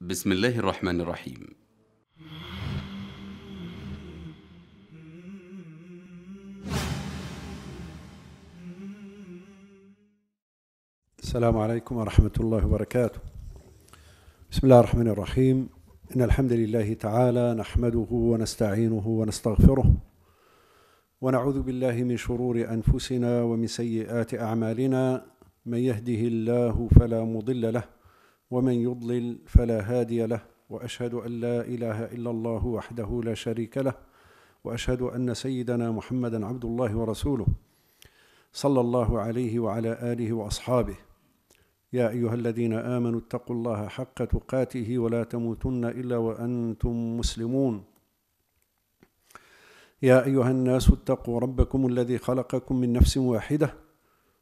بسم الله الرحمن الرحيم السلام عليكم ورحمة الله وبركاته بسم الله الرحمن الرحيم إن الحمد لله تعالى نحمده ونستعينه ونستغفره ونعوذ بالله من شرور أنفسنا ومن سيئات أعمالنا من يهده الله فلا مضل له ومن يضلل فلا هادي له واشهد ان لا اله الا الله وحده لا شريك له واشهد ان سيدنا محمدا عبد الله ورسوله صلى الله عليه وعلى اله واصحابه يا ايها الذين امنوا اتقوا الله حق تقاته ولا تموتن الا وانتم مسلمون يا ايها الناس اتقوا ربكم الذي خلقكم من نفس واحده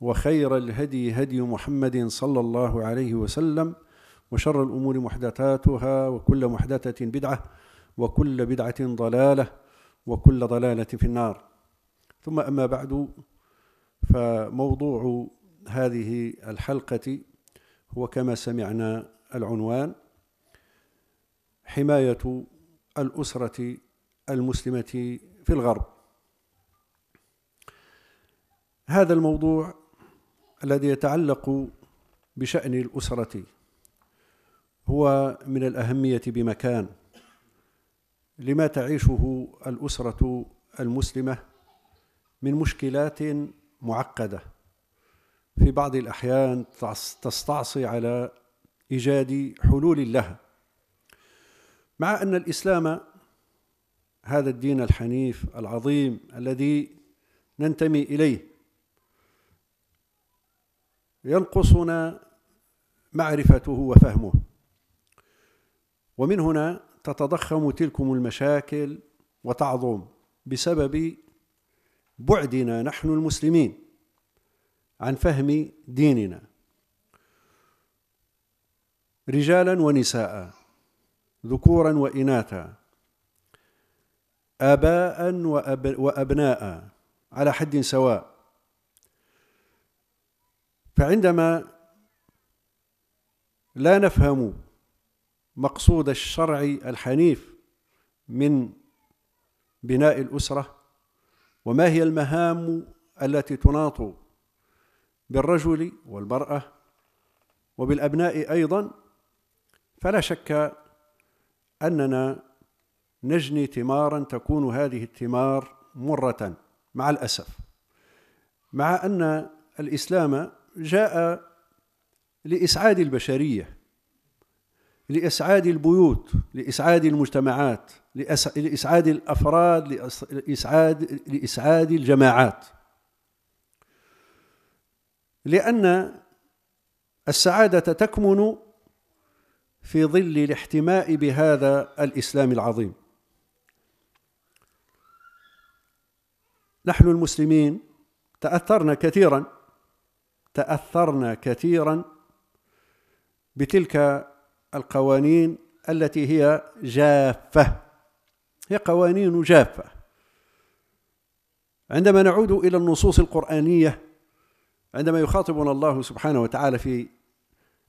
وخير الهدي هدي محمد صلى الله عليه وسلم وشر الأمور محدثاتها وكل محدثة بدعة وكل بدعة ضلالة وكل ضلالة في النار ثم أما بعد فموضوع هذه الحلقة هو كما سمعنا العنوان حماية الأسرة المسلمة في الغرب هذا الموضوع الذي يتعلق بشأن الأسرة هو من الأهمية بمكان لما تعيشه الأسرة المسلمة من مشكلات معقدة في بعض الأحيان تستعصي على إيجاد حلول لها مع أن الإسلام هذا الدين الحنيف العظيم الذي ننتمي إليه ينقصنا معرفته وفهمه ومن هنا تتضخم تلكم المشاكل وتعظم بسبب بعدنا نحن المسلمين عن فهم ديننا رجالا ونساء ذكورا واناثا اباء وابناء على حد سواء فعندما لا نفهم مقصود الشرع الحنيف من بناء الأسرة وما هي المهام التي تناط بالرجل والمرأة وبالأبناء أيضا فلا شك أننا نجني ثمارا تكون هذه الثمار مرة مع الأسف مع أن الإسلام جاء لإسعاد البشرية لإسعاد البيوت لإسعاد المجتمعات لإسعاد الأفراد لإسعاد, لإسعاد الجماعات لأن السعادة تكمن في ظل الاحتماء بهذا الإسلام العظيم نحن المسلمين تأثرنا كثيرا تاثرنا كثيرا بتلك القوانين التي هي جافه هي قوانين جافه عندما نعود الى النصوص القرانيه عندما يخاطبنا الله سبحانه وتعالى في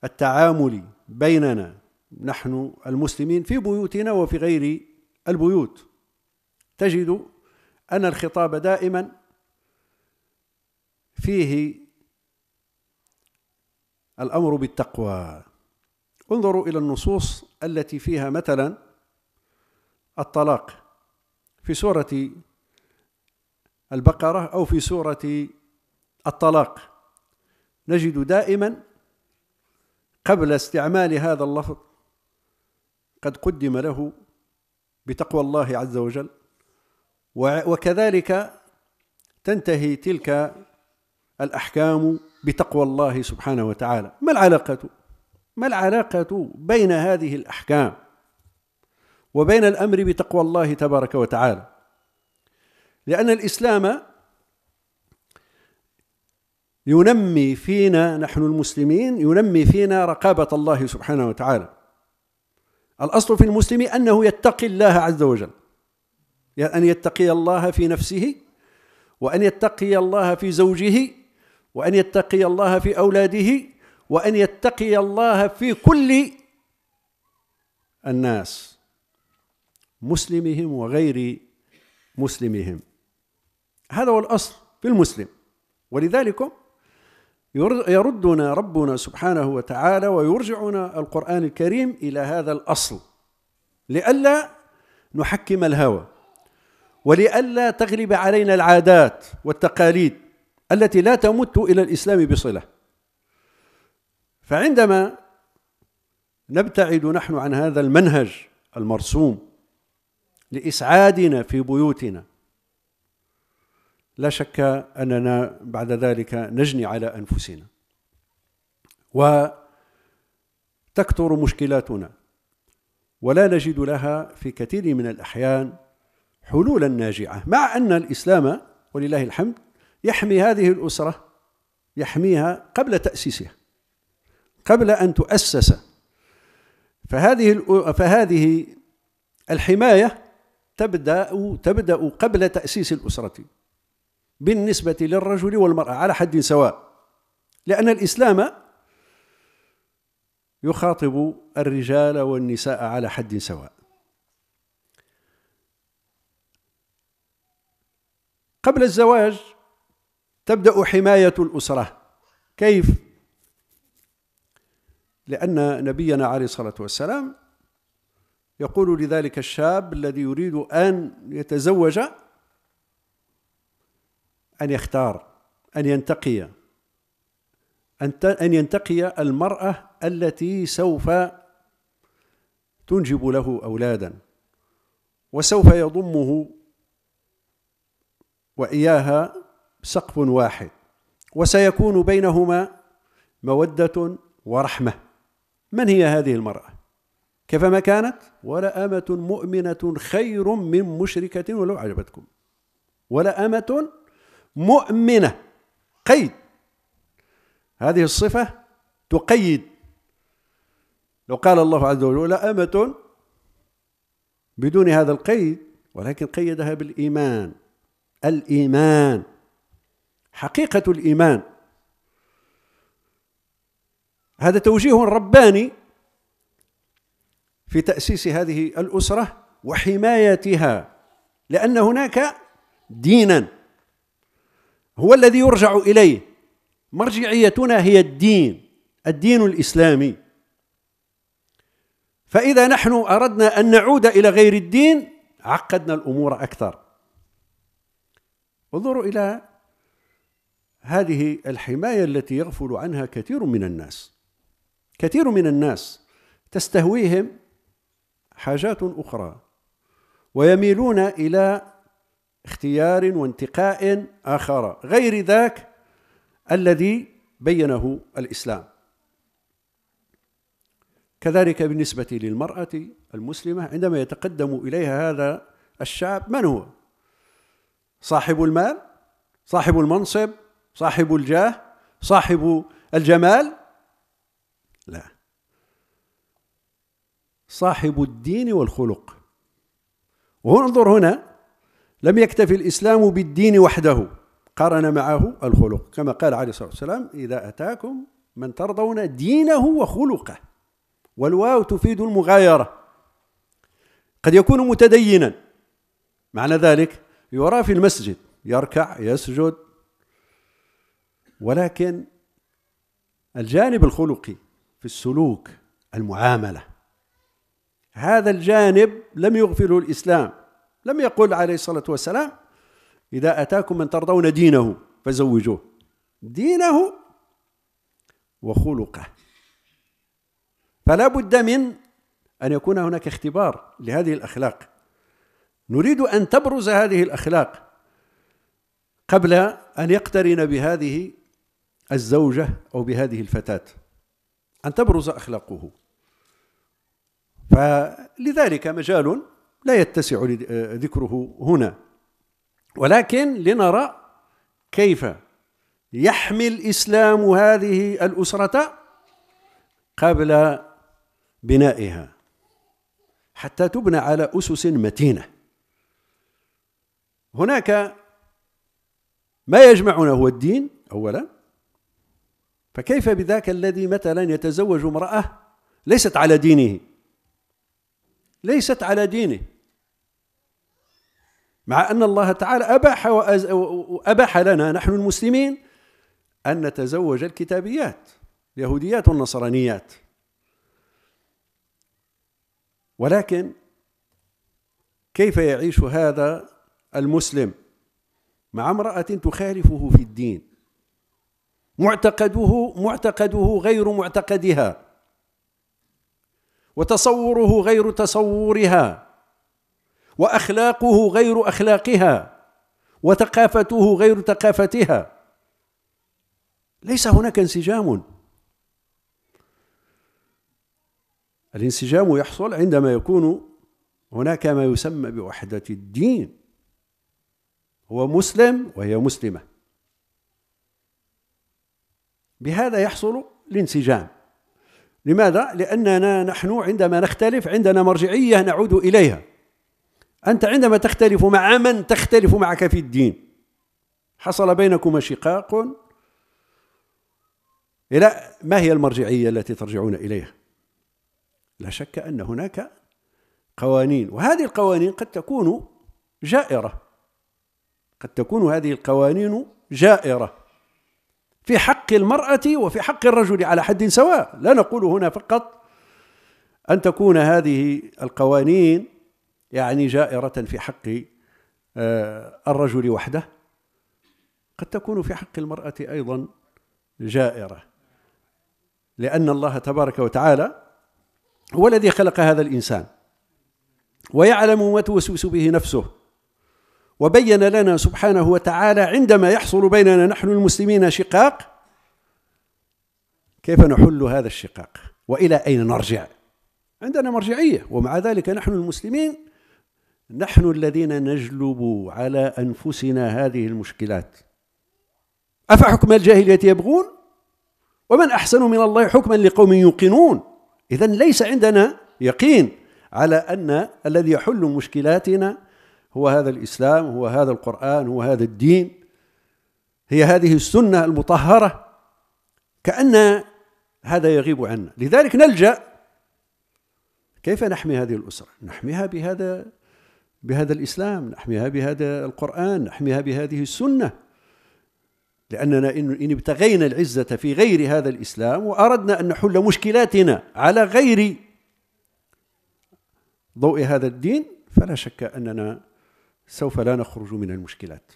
التعامل بيننا نحن المسلمين في بيوتنا وفي غير البيوت تجد ان الخطاب دائما فيه الامر بالتقوى انظروا الى النصوص التي فيها مثلا الطلاق في سوره البقره او في سوره الطلاق نجد دائما قبل استعمال هذا اللفظ قد قدم له بتقوى الله عز وجل وكذلك تنتهي تلك الاحكام بتقوى الله سبحانه وتعالى ما العلاقة ما العلاقة بين هذه الأحكام وبين الأمر بتقوى الله تبارك وتعالى لأن الإسلام ينمي فينا نحن المسلمين ينمي فينا رقابة الله سبحانه وتعالى الأصل في المسلم أنه يتقي الله عز وجل يعني أن يتقي الله في نفسه وأن يتقي الله في زوجه وأن يتقي الله في أولاده وأن يتقي الله في كل الناس مسلمهم وغير مسلمهم هذا هو الأصل في المسلم ولذلك يردنا ربنا سبحانه وتعالى ويرجعنا القرآن الكريم إلى هذا الأصل لئلا نحكم الهوى ولئلا تغلب علينا العادات والتقاليد التي لا تمت إلى الإسلام بصلة فعندما نبتعد نحن عن هذا المنهج المرسوم لإسعادنا في بيوتنا لا شك أننا بعد ذلك نجني على أنفسنا وتكثر مشكلاتنا ولا نجد لها في كثير من الأحيان حلولا ناجعة مع أن الإسلام ولله الحمد يحمي هذه الأسرة يحميها قبل تأسيسها قبل أن تؤسس فهذه فهذه الحماية تبدأ تبدأ قبل تأسيس الأسرة بالنسبة للرجل والمرأة على حد سواء لأن الإسلام يخاطب الرجال والنساء على حد سواء قبل الزواج تبدأ حماية الأسرة كيف؟ لأن نبينا عليه الصلاة والسلام يقول لذلك الشاب الذي يريد أن يتزوج أن يختار أن ينتقي أن ينتقي المرأة التي سوف تنجب له أولادا وسوف يضمه وإياها سقف واحد وسيكون بينهما موده ورحمه من هي هذه المراه كيفما كانت ولأمة مؤمنة خير من مشركة ولو ولا ولأمة مؤمنة قيد هذه الصفة تقيد لو قال الله عز وجل أمة بدون هذا القيد ولكن قيدها بالإيمان الإيمان حقيقة الإيمان هذا توجيه رباني في تأسيس هذه الأسرة وحمايتها لأن هناك دينا هو الذي يرجع إليه مرجعيتنا هي الدين الدين الإسلامي فإذا نحن أردنا أن نعود إلى غير الدين عقدنا الأمور أكثر انظروا إلى هذه الحماية التي يغفل عنها كثير من الناس كثير من الناس تستهويهم حاجات أخرى ويميلون إلى اختيار وانتقاء آخر غير ذاك الذي بينه الإسلام كذلك بالنسبة للمرأة المسلمة عندما يتقدم إليها هذا الشعب من هو؟ صاحب المال؟ صاحب المنصب؟ صاحب الجاه صاحب الجمال لا صاحب الدين والخلق وانظر هنا لم يكتف الإسلام بالدين وحده قارن معه الخلق كما قال عليه الصلاة والسلام إذا أتاكم من ترضون دينه وخلقه والواو تفيد المغايرة قد يكون متدينا معنى ذلك يرى في المسجد يركع يسجد ولكن الجانب الخلقي في السلوك المعامله هذا الجانب لم يغفله الاسلام لم يقل عليه الصلاه والسلام اذا اتاكم من ترضون دينه فزوجوه دينه وخلقه فلا بد من ان يكون هناك اختبار لهذه الاخلاق نريد ان تبرز هذه الاخلاق قبل ان يقترن بهذه الزوجة أو بهذه الفتاة أن تبرز أخلاقه فلذلك مجال لا يتسع آه، ذكره هنا ولكن لنرى كيف يحمي الإسلام هذه الأسرة قبل بنائها حتى تبنى على أسس متينة هناك ما يجمعنا هو الدين أولا فكيف بذاك الذي مثلا يتزوج امرأة ليست على دينه ليست على دينه مع أن الله تعالى أباح وأباح لنا نحن المسلمين أن نتزوج الكتابيات اليهوديات والنصرانيات ولكن كيف يعيش هذا المسلم مع امرأة تخالفه في الدين معتقده معتقده غير معتقدها وتصوره غير تصورها واخلاقه غير اخلاقها وثقافته غير ثقافتها ليس هناك انسجام الانسجام يحصل عندما يكون هناك ما يسمى بوحده الدين هو مسلم وهي مسلمه بهذا يحصل الانسجام لماذا؟ لأننا نحن عندما نختلف عندنا مرجعية نعود إليها أنت عندما تختلف مع من تختلف معك في الدين حصل بينكما شقاق إلى ما هي المرجعية التي ترجعون إليها لا شك أن هناك قوانين وهذه القوانين قد تكون جائرة قد تكون هذه القوانين جائرة في حق المرأة وفي حق الرجل على حد سواء لا نقول هنا فقط أن تكون هذه القوانين يعني جائرة في حق آه، الرجل وحده قد تكون في حق المرأة أيضا جائرة لأن الله تبارك وتعالى هو الذي خلق هذا الإنسان ويعلم ما توسوس به نفسه وبين لنا سبحانه وتعالى عندما يحصل بيننا نحن المسلمين شقاق كيف نحل هذا الشقاق والى اين نرجع عندنا مرجعيه ومع ذلك نحن المسلمين نحن الذين نجلب على انفسنا هذه المشكلات افحكم الجاهليه يبغون ومن احسن من الله حكما لقوم يوقنون اذا ليس عندنا يقين على ان الذي يحل مشكلاتنا هو هذا الإسلام هو هذا القرآن هو هذا الدين هي هذه السنة المطهرة كأن هذا يغيب عنا لذلك نلجأ كيف نحمي هذه الأسرة نحميها بهذا بهذا الإسلام نحميها بهذا القرآن نحميها بهذه السنة لأننا إن ابتغينا العزة في غير هذا الإسلام وأردنا أن نحل مشكلاتنا على غير ضوء هذا الدين فلا شك أننا سوف لا نخرج من المشكلات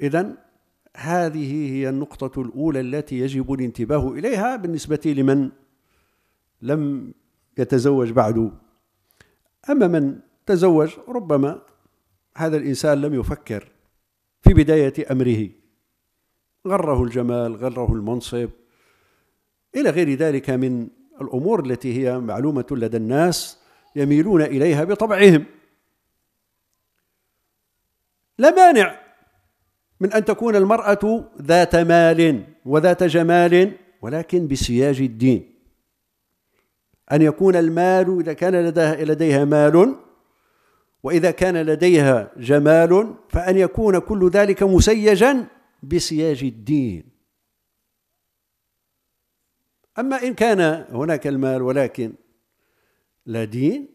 إذا هذه هي النقطة الأولى التي يجب الانتباه إليها بالنسبة لمن لم يتزوج بعد أما من تزوج ربما هذا الإنسان لم يفكر في بداية أمره غره الجمال غره المنصب إلى غير ذلك من الأمور التي هي معلومة لدى الناس يميلون إليها بطبعهم لا مانع من أن تكون المرأة ذات مال وذات جمال ولكن بسياج الدين أن يكون المال إذا كان لديها, لديها مال وإذا كان لديها جمال فأن يكون كل ذلك مسيجا بسياج الدين أما إن كان هناك المال ولكن لا دين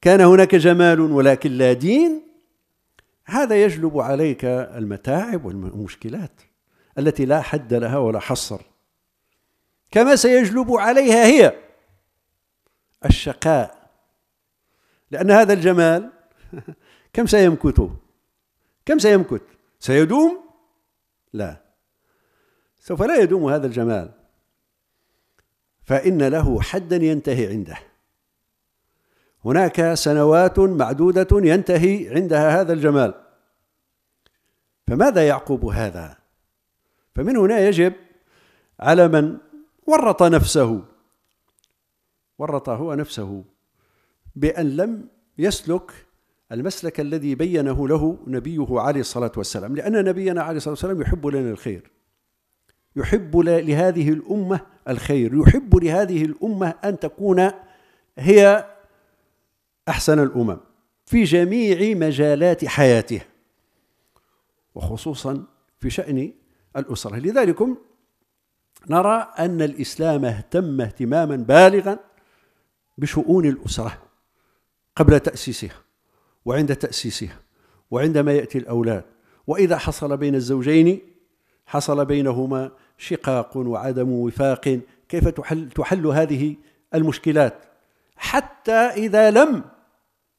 كان هناك جمال ولكن لا دين هذا يجلب عليك المتاعب والمشكلات التي لا حد لها ولا حصر كما سيجلب عليها هي الشقاء لأن هذا الجمال كم سيمكث كم سيمكث سيدوم لا سوف لا يدوم هذا الجمال فإن له حدا ينتهي عنده هناك سنوات معدودة ينتهي عندها هذا الجمال فماذا يعقب هذا؟ فمن هنا يجب على من ورط نفسه ورط هو نفسه بأن لم يسلك المسلك الذي بينه له نبيه عليه الصلاة والسلام لأن نبينا عليه الصلاة والسلام يحب لنا الخير يحب لهذه الأمة الخير يحب لهذه الأمة أن تكون هي أحسن الأمم في جميع مجالات حياته وخصوصا في شأن الأسرة لذلك نرى أن الإسلام اهتم اهتماما بالغا بشؤون الأسرة قبل تأسيسها وعند تأسيسها وعندما يأتي الأولاد وإذا حصل بين الزوجين حصل بينهما شقاق وعدم وفاق كيف تحل, تحل هذه المشكلات حتى إذا لم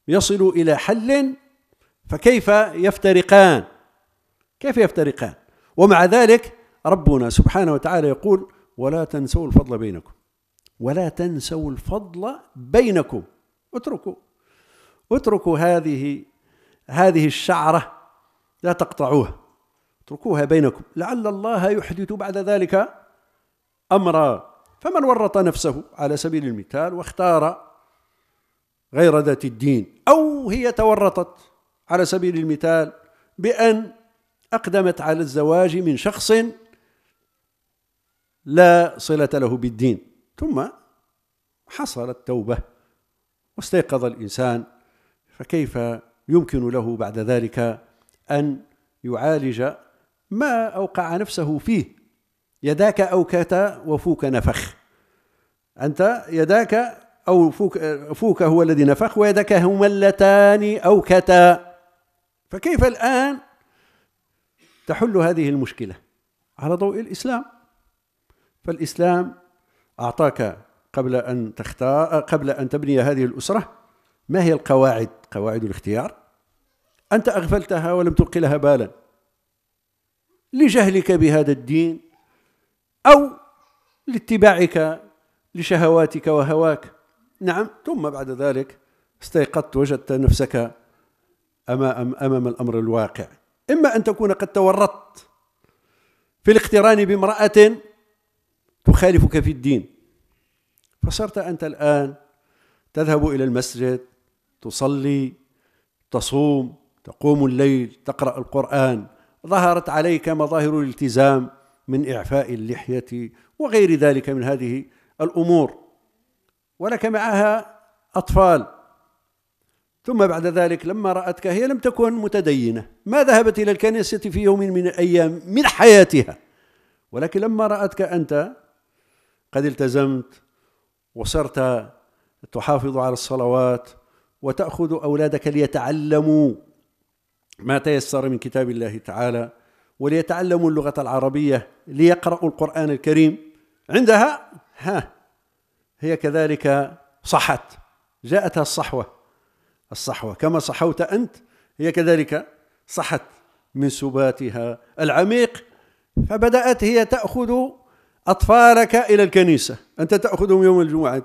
يصلوا إلى حل فكيف يفترقان كيف يفترقان ومع ذلك ربنا سبحانه وتعالى يقول ولا تنسوا الفضل بينكم ولا تنسوا الفضل بينكم اتركوا اتركوا هذه هذه الشعرة لا تقطعوها اتركوها بينكم لعل الله يحدث بعد ذلك أمرا فمن ورط نفسه على سبيل المثال واختار غير ذات الدين أو هي تورطت على سبيل المثال بأن أقدمت على الزواج من شخص لا صلة له بالدين ثم حصلت توبة واستيقظ الإنسان فكيف يمكن له بعد ذلك أن يعالج ما أوقع نفسه فيه يداك أوكتا وفوك نفخ أنت يداك أو فوك, فوك هو الذي نفخ ويدك هما اللتان أوكتا فكيف الآن تحل هذه المشكلة على ضوء الإسلام فالإسلام أعطاك قبل أن تختار قبل أن تبني هذه الأسرة ما هي القواعد قواعد الاختيار أنت أغفلتها ولم تلق لها بالا لجهلك بهذا الدين أو لاتباعك لشهواتك وهواك نعم ثم بعد ذلك استيقظت وجدت نفسك أمام, أمام الأمر الواقع إما أن تكون قد تورطت في الاقتران بامرأة تخالفك في الدين فصرت أنت الآن تذهب إلى المسجد تصلي تصوم تقوم الليل تقرأ القرآن ظهرت عليك مظاهر الالتزام من إعفاء اللحية وغير ذلك من هذه الأمور ولك معها أطفال ثم بعد ذلك لما رأتك هي لم تكن متدينة ما ذهبت إلى الكنيسة في يوم من الأيام من حياتها ولكن لما رأتك أنت قد التزمت وصرت تحافظ على الصلوات وتأخذ أولادك ليتعلموا ما تيسر من كتاب الله تعالى وليتعلموا اللغة العربية ليقرأوا القرآن الكريم عندها ها هي كذلك صحت جاءتها الصحوة الصحوة كما صحوت أنت هي كذلك صحت من سباتها العميق فبدأت هي تأخذ أطفالك إلى الكنيسة أنت تأخذهم يوم الجمعة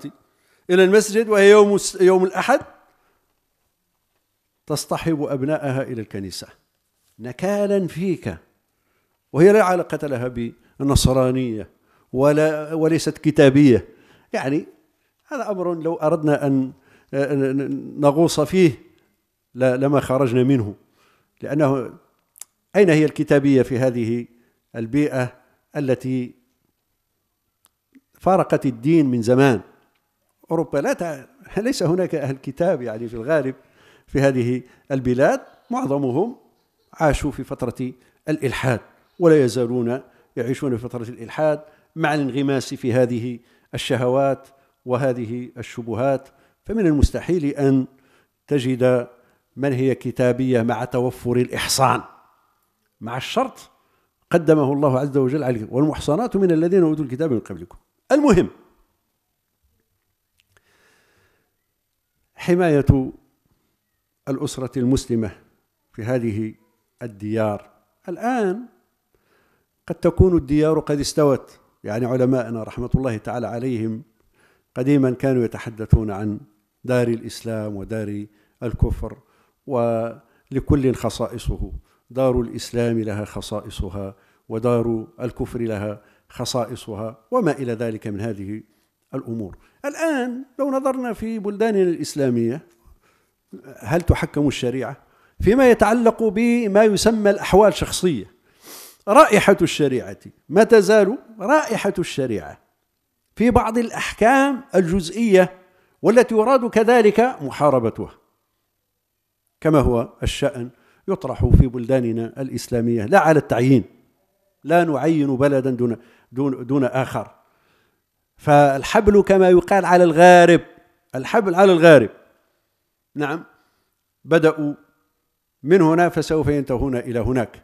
إلى المسجد وهي يوم, يوم الأحد تصطحب أبنائها إلى الكنيسة نكالا فيك وهي لا علاقة لها بالنصرانية ولا وليست كتابية يعني هذا أمر لو أردنا أن نغوص فيه لما خرجنا منه لأنه أين هي الكتابية في هذه البيئة التي فارقت الدين من زمان أوروبا لا ليس هناك أهل كتاب يعني في الغالب في هذه البلاد معظمهم عاشوا في فترة الإلحاد ولا يزالون يعيشون في فترة الإلحاد مع الانغماس في هذه الشهوات وهذه الشبهات فمن المستحيل ان تجد من هي كتابيه مع توفر الاحصان مع الشرط قدمه الله عز وجل عليكم والمحصنات من الذين اوتوا الكتاب من قبلكم المهم حمايه الاسره المسلمه في هذه الديار الان قد تكون الديار قد استوت يعني علماءنا رحمة الله تعالى عليهم قديما كانوا يتحدثون عن دار الإسلام ودار الكفر ولكل خصائصه دار الإسلام لها خصائصها ودار الكفر لها خصائصها وما إلى ذلك من هذه الأمور الآن لو نظرنا في بلداننا الإسلامية هل تحكم الشريعة فيما يتعلق بما يسمى الأحوال الشخصية رائحة الشريعة ما تزال رائحة الشريعة في بعض الأحكام الجزئية والتي يراد كذلك محاربتها كما هو الشأن يطرح في بلداننا الإسلامية لا على التعيين لا نعين بلدا دون دون دون آخر فالحبل كما يقال على الغارب الحبل على الغارب نعم بدأوا من هنا فسوف ينتهون إلى هناك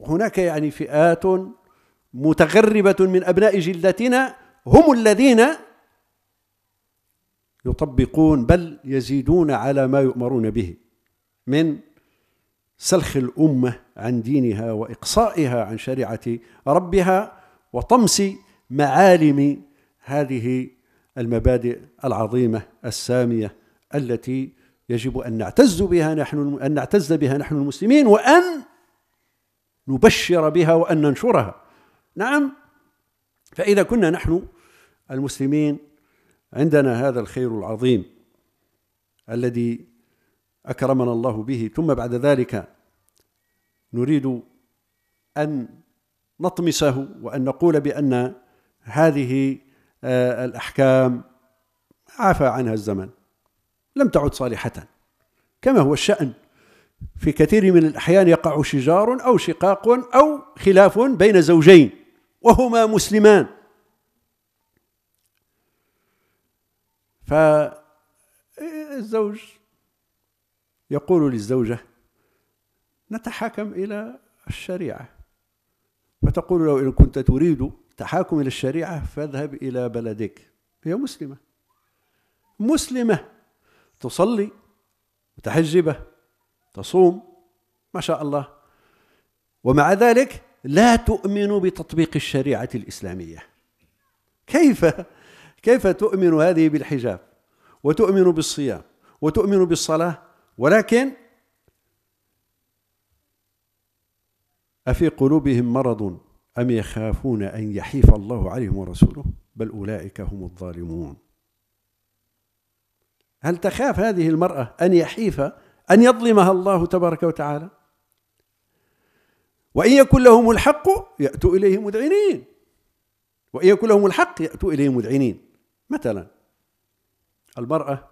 هناك يعني فئات متغربة من أبناء جلدتنا هم الذين يطبقون بل يزيدون على ما يؤمرون به من سلخ الأمة عن دينها وإقصائها عن شريعة ربها وطمس معالم هذه المبادئ العظيمة السامية التي يجب أن نعتز بها نحن أن نعتز بها نحن المسلمين وأن نبشر بها وأن ننشرها نعم فإذا كنا نحن المسلمين عندنا هذا الخير العظيم الذي أكرمنا الله به ثم بعد ذلك نريد أن نطمسه وأن نقول بأن هذه آه، الأحكام عفى عنها الزمن لم تعد صالحة كما هو الشأن في كثير من الأحيان يقع شجار أو شقاق أو خلاف بين زوجين وهما مسلمان فالزوج يقول للزوجة نتحاكم إلى الشريعة فتقول له إن كنت تريد تحاكم إلى الشريعة فاذهب إلى بلدك هي مسلمة مسلمة تصلي متحجبة تصوم ما شاء الله ومع ذلك لا تؤمن بتطبيق الشريعة الإسلامية كيف كيف تؤمن هذه بالحجاب وتؤمن بالصيام وتؤمن بالصلاة ولكن أفي قلوبهم مرض أم يخافون أن يحيف الله عليهم ورسوله بل أولئك هم الظالمون هل تخاف هذه المرأة أن يحيف أن يظلمها الله تبارك وتعالى وإن يكن لهم الحق يأتوا إليه مذعنين وإن يكن لهم الحق يأتوا إليه مذعنين مثلا المرأة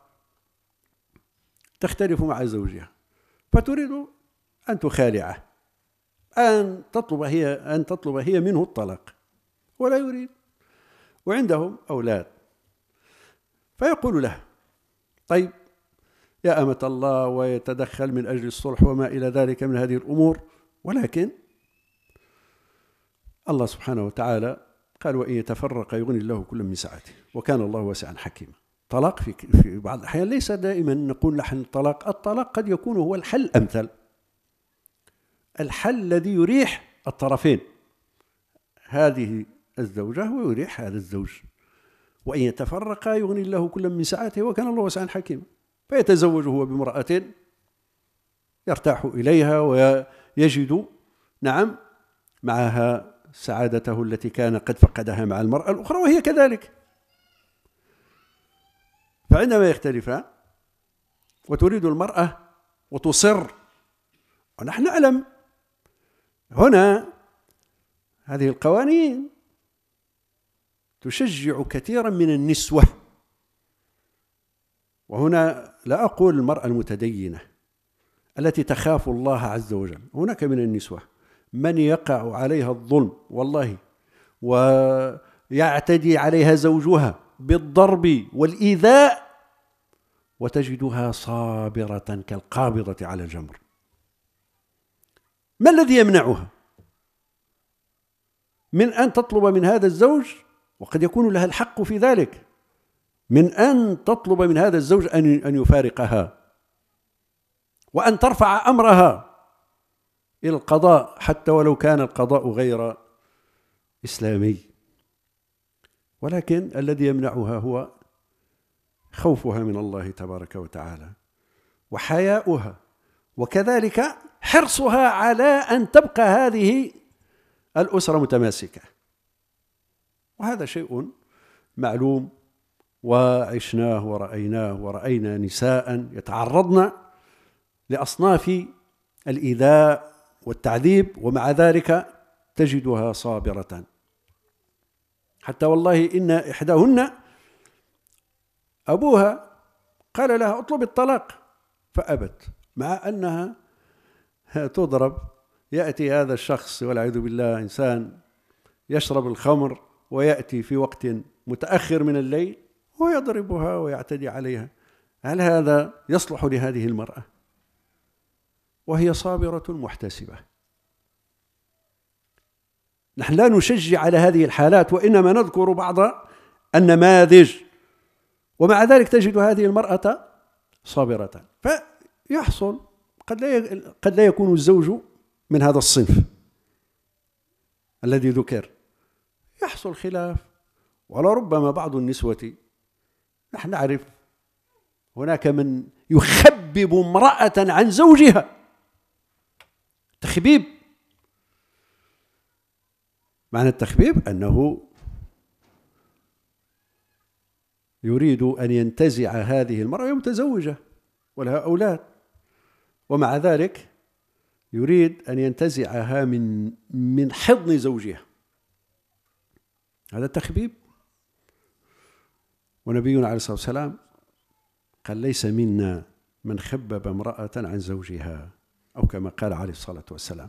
تختلف مع زوجها فتريد أن تخالعه أن تطلب هي أن تطلب هي منه الطلاق ولا يريد وعندهم أولاد فيقول له طيب يا أمة الله ويتدخل من أجل الصلح وما إلى ذلك من هذه الأمور ولكن الله سبحانه وتعالى قال وإن يتفرق يغني الله كل من سعته وكان الله واسعا حكيما طلاق في, في بعض الأحيان ليس دائما نقول نحن الطلاق الطلاق قد يكون هو الحل الأمثل الحل الذي يريح الطرفين هذه الزوجة ويريح هذا الزوج وإن يتفرقا يغني الله كل من سعته وكان الله واسعا حكيما فيتزوج هو بامرأة يرتاح إليها ويجد نعم معها سعادته التي كان قد فقدها مع المرأة الأخرى وهي كذلك فعندما يختلفان وتريد المرأة وتصر ونحن نعلم هنا هذه القوانين تشجع كثيرا من النسوة وهنا لا أقول المرأة المتدينة التي تخاف الله عز وجل هناك من النسوة من يقع عليها الظلم والله ويعتدي عليها زوجها بالضرب والإيذاء وتجدها صابرة كالقابضة على الجمر ما الذي يمنعها من أن تطلب من هذا الزوج وقد يكون لها الحق في ذلك من أن تطلب من هذا الزوج أن أن يفارقها وأن ترفع أمرها إلى القضاء حتى ولو كان القضاء غير إسلامي ولكن الذي يمنعها هو خوفها من الله تبارك وتعالى وحياؤها وكذلك حرصها على أن تبقى هذه الأسرة متماسكة وهذا شيء معلوم وعشناه ورأيناه ورأينا نساء يتعرضن لأصناف الإيذاء والتعذيب ومع ذلك تجدها صابرة حتى والله إن إحداهن أبوها قال لها اطلب الطلاق فأبت مع أنها تضرب يأتي هذا الشخص والعياذ بالله إنسان يشرب الخمر ويأتي في وقت متأخر من الليل ويضربها ويعتدي عليها هل هذا يصلح لهذه المرأة وهي صابرة محتسبة نحن لا نشجع على هذه الحالات وإنما نذكر بعض النماذج ومع ذلك تجد هذه المرأة صابرة فيحصل قد لا قد لا يكون الزوج من هذا الصنف الذي ذكر يحصل خلاف ولربما بعض النسوة نحن نعرف هناك من يخبب امرأة عن زوجها تخبيب معنى التخبيب أنه يريد أن ينتزع هذه المرأة متزوجة ولها أولاد ومع ذلك يريد أن ينتزعها من من حضن زوجها هذا التخبيب ونبينا عليه الصلاة والسلام قال ليس منا من خبب امرأة عن زوجها أو كما قال عليه الصلاة والسلام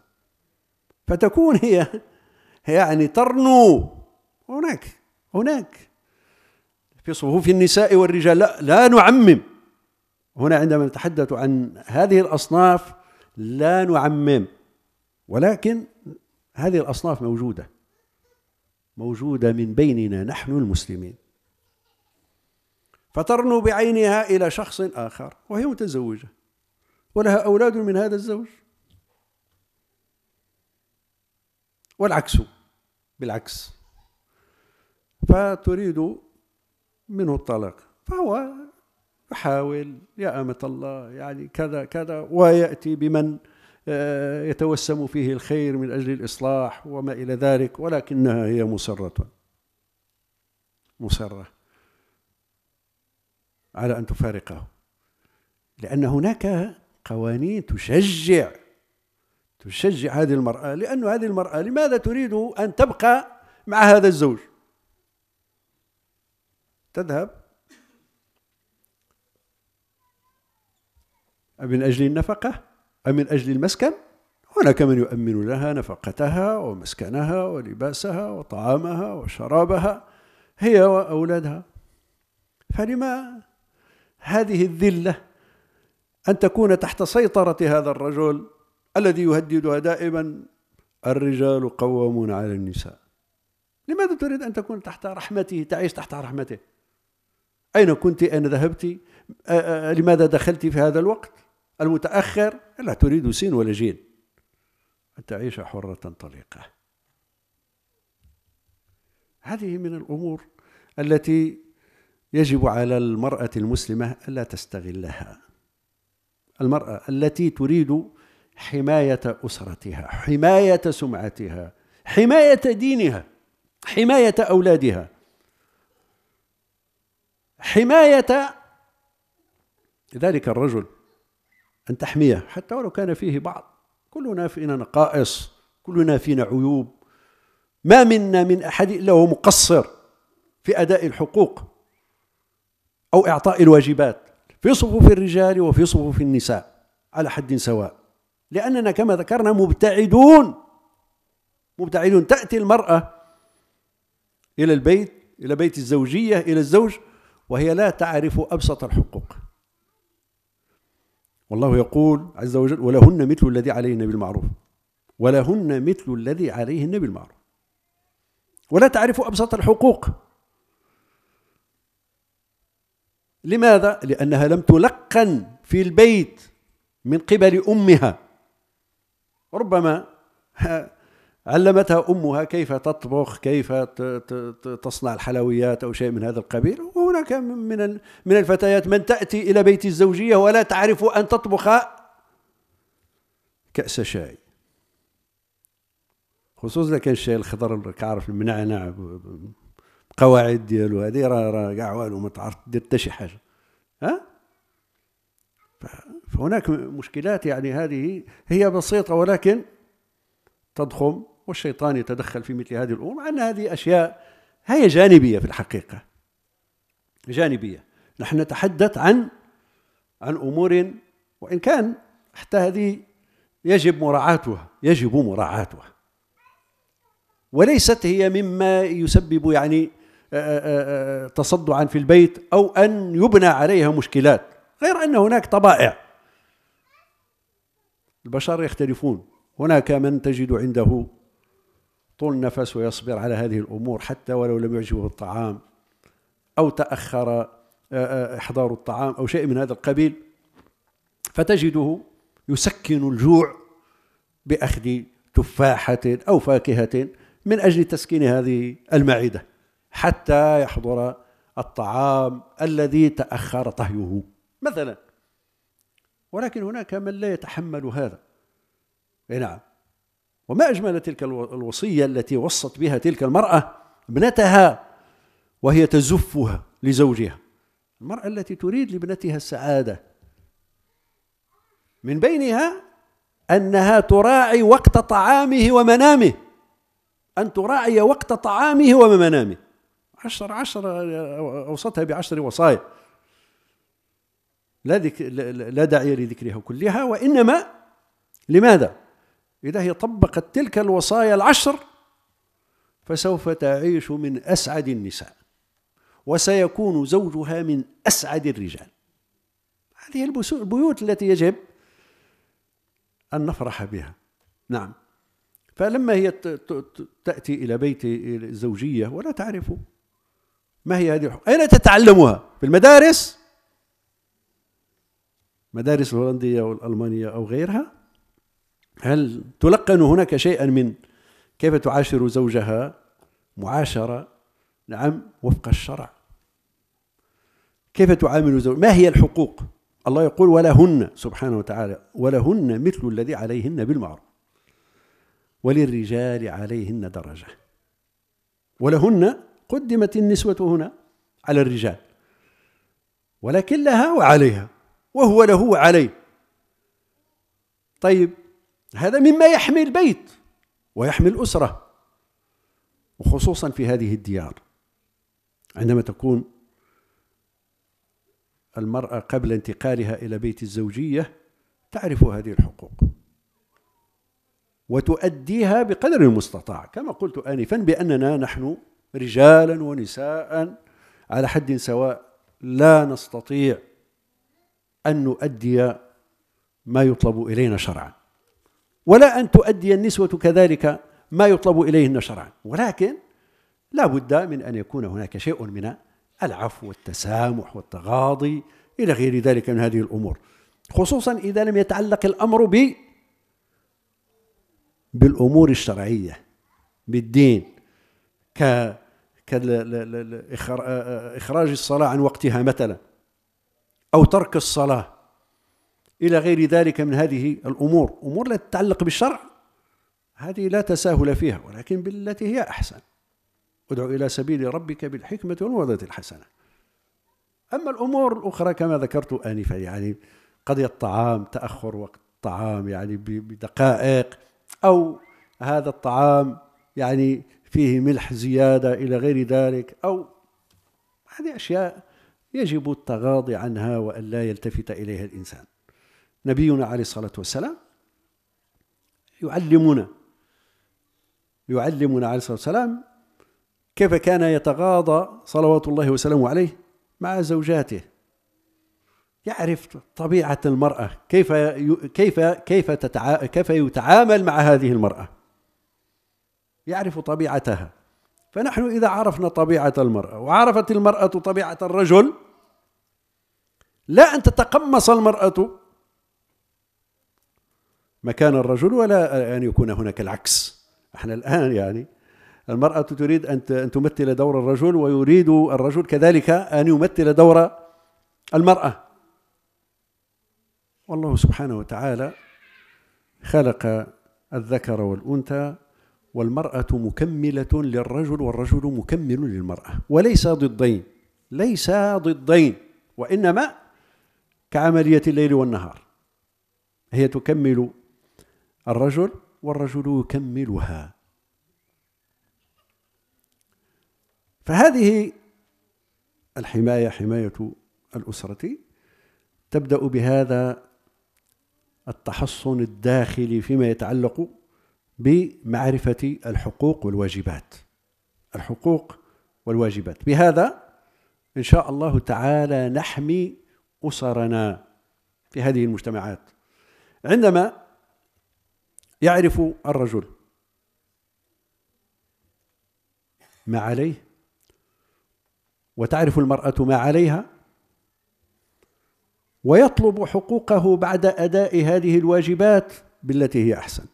فتكون هي يعني ترنو هناك هناك في صفوف النساء والرجال لا, لا نعمم هنا عندما نتحدث عن هذه الأصناف لا نعمم ولكن هذه الأصناف موجودة موجودة من بيننا نحن المسلمين فترنو بعينها إلى شخص آخر وهي متزوجة ولها أولاد من هذا الزوج والعكس بالعكس فتريد منه الطلاق فهو يحاول يا أمة الله يعني كذا كذا ويأتي بمن آه، يتوسم فيه الخير من أجل الإصلاح وما إلى ذلك ولكنها هي مصرة مصرة على أن تفارقه لأن هناك قوانين تشجع تشجع هذه المرأة لأن هذه المرأة لماذا تريد أن تبقى مع هذا الزوج تذهب من أجل النفقة أم من أجل المسكن هناك من يؤمن لها نفقتها ومسكنها ولباسها وطعامها وشرابها هي وأولادها فلما هذه الذله ان تكون تحت سيطره هذا الرجل الذي يهددها دائما الرجال قوامون على النساء لماذا تريد ان تكون تحت رحمته تعيش تحت رحمته اين كنت اين ذهبت لماذا دخلت في هذا الوقت المتاخر لا تريد سين ولا جين ان تعيش حره طليقه هذه من الامور التي يجب على المرأة المسلمة ألا تستغلها المرأة التي تريد حماية أسرتها حماية سمعتها حماية دينها حماية أولادها حماية ذلك الرجل أن تحميه حتى ولو كان فيه بعض كلنا فينا نقائص كلنا فينا عيوب ما منا من أحد إلا هو مقصر في أداء الحقوق أو إعطاء الواجبات في صفوف الرجال وفي صفوف النساء على حد سواء لأننا كما ذكرنا مبتعدون مبتعدون تأتي المرأة إلى البيت إلى بيت الزوجية إلى الزوج وهي لا تعرف أبسط الحقوق والله يقول عز وجل ولهن مثل الذي عليهن بالمعروف ولهن مثل الذي عليهن بالمعروف ولا تعرف أبسط الحقوق لماذا؟ لأنها لم تلقن في البيت من قبل أمها ربما علمتها أمها كيف تطبخ كيف تصنع الحلويات أو شيء من هذا القبيل وهناك من من الفتيات من تأتي إلى بيت الزوجية ولا تعرف أن تطبخ كأس شاي خصوصا كان الشاي الخضر كعرف المنعنع القواعد ديالو هذه راه راه كاع والو ما تعرف دير حتى شي حاجه ها فهناك مشكلات يعني هذه هي بسيطه ولكن تضخم والشيطان يتدخل في مثل هذه الامور مع ان هذه اشياء هي جانبيه في الحقيقه جانبيه نحن نتحدث عن عن امور وان كان حتى هذه يجب مراعاتها يجب مراعاتها وليست هي مما يسبب يعني آه، آه، آه، تصدعا في البيت أو أن يبنى عليها مشكلات غير أن هناك طبائع البشر يختلفون هناك من تجد عنده طول نفس ويصبر على هذه الأمور حتى ولو لم يعجبه الطعام أو تأخر إحضار الطعام أو شيء من هذا القبيل فتجده يسكن الجوع بأخذ تفاحة أو فاكهة من أجل تسكين هذه المعدة حتى يحضر الطعام الذي تأخر طهيه مثلا ولكن هناك من لا يتحمل هذا إيه نعم وما أجمل تلك الوصية التي وصت بها تلك المرأة ابنتها وهي تزفها لزوجها المرأة التي تريد لابنتها السعادة من بينها أنها تراعي وقت طعامه ومنامه أن تراعي وقت طعامه ومنامه 10 عشر اوصتها بعشر وصايا لا ذك... لا داعي لذكرها كلها وانما لماذا؟ اذا هي طبقت تلك الوصايا العشر فسوف تعيش من اسعد النساء وسيكون زوجها من اسعد الرجال هذه البيوت التي يجب ان نفرح بها نعم فلما هي تاتي الى بيت الزوجيه ولا تعرف ما هي هذه الحقوق أين تتعلمها في المدارس مدارس الهولندية أو الألمانية أو غيرها هل تلقن هناك شيئا من كيف تعاشر زوجها معاشرة نعم وفق الشرع كيف تعامل زوجها ما هي الحقوق الله يقول ولهن سبحانه وتعالى ولهن مثل الذي عليهن بالمعروف وللرجال عليهن درجة ولهن قدمت النسوة هنا على الرجال ولكن لها وعليها وهو له وعليه طيب هذا مما يحمي البيت ويحمي الأسرة وخصوصا في هذه الديار عندما تكون المرأة قبل انتقالها إلى بيت الزوجية تعرف هذه الحقوق وتؤديها بقدر المستطاع كما قلت آنفا بأننا نحن رجالا ونساء على حد سواء لا نستطيع أن نؤدي ما يطلب إلينا شرعا ولا أن تؤدي النسوة كذلك ما يطلب إليهن شرعا ولكن لا بد من أن يكون هناك شيء من العفو والتسامح والتغاضي إلى غير ذلك من هذه الأمور خصوصا إذا لم يتعلق الأمر ب بالأمور الشرعية بالدين ك كإخراج الصلاة عن وقتها مثلا أو ترك الصلاة إلى غير ذلك من هذه الأمور أمور لا تتعلق بالشرع هذه لا تساهل فيها ولكن بالتي هي أحسن ادع إلى سبيل ربك بالحكمة والموعظة الحسنة أما الأمور الأخرى كما ذكرت آنفا يعني قضية الطعام تأخر وقت الطعام يعني بدقائق أو هذا الطعام يعني فيه ملح زيادة إلى غير ذلك أو هذه أشياء يجب التغاضي عنها وألا يلتفت إليها الإنسان نبينا عليه الصلاة والسلام يعلمنا يعلمنا عليه الصلاة والسلام كيف كان يتغاضى صلوات الله وسلامه عليه مع زوجاته يعرف طبيعة المرأة كيف كيف كيف كيف يتعامل مع هذه المرأة يعرف طبيعتها فنحن إذا عرفنا طبيعة المرأة وعرفت المرأة طبيعة الرجل لا أن تتقمص المرأة مكان الرجل ولا أن يكون هناك العكس احنا الآن يعني المرأة تريد أن تمثل دور الرجل ويريد الرجل كذلك أن يمثل دور المرأة والله سبحانه وتعالى خلق الذكر والأنثى والمرأة مكملة للرجل والرجل مكمل للمرأة وليس ضدين ليس ضدين وإنما كعملية الليل والنهار هي تكمل الرجل والرجل يكملها فهذه الحماية حماية الأسرة تبدأ بهذا التحصن الداخلي فيما يتعلق بمعرفة الحقوق والواجبات الحقوق والواجبات بهذا إن شاء الله تعالى نحمي أسرنا في هذه المجتمعات عندما يعرف الرجل ما عليه وتعرف المرأة ما عليها ويطلب حقوقه بعد أداء هذه الواجبات بالتي هي أحسن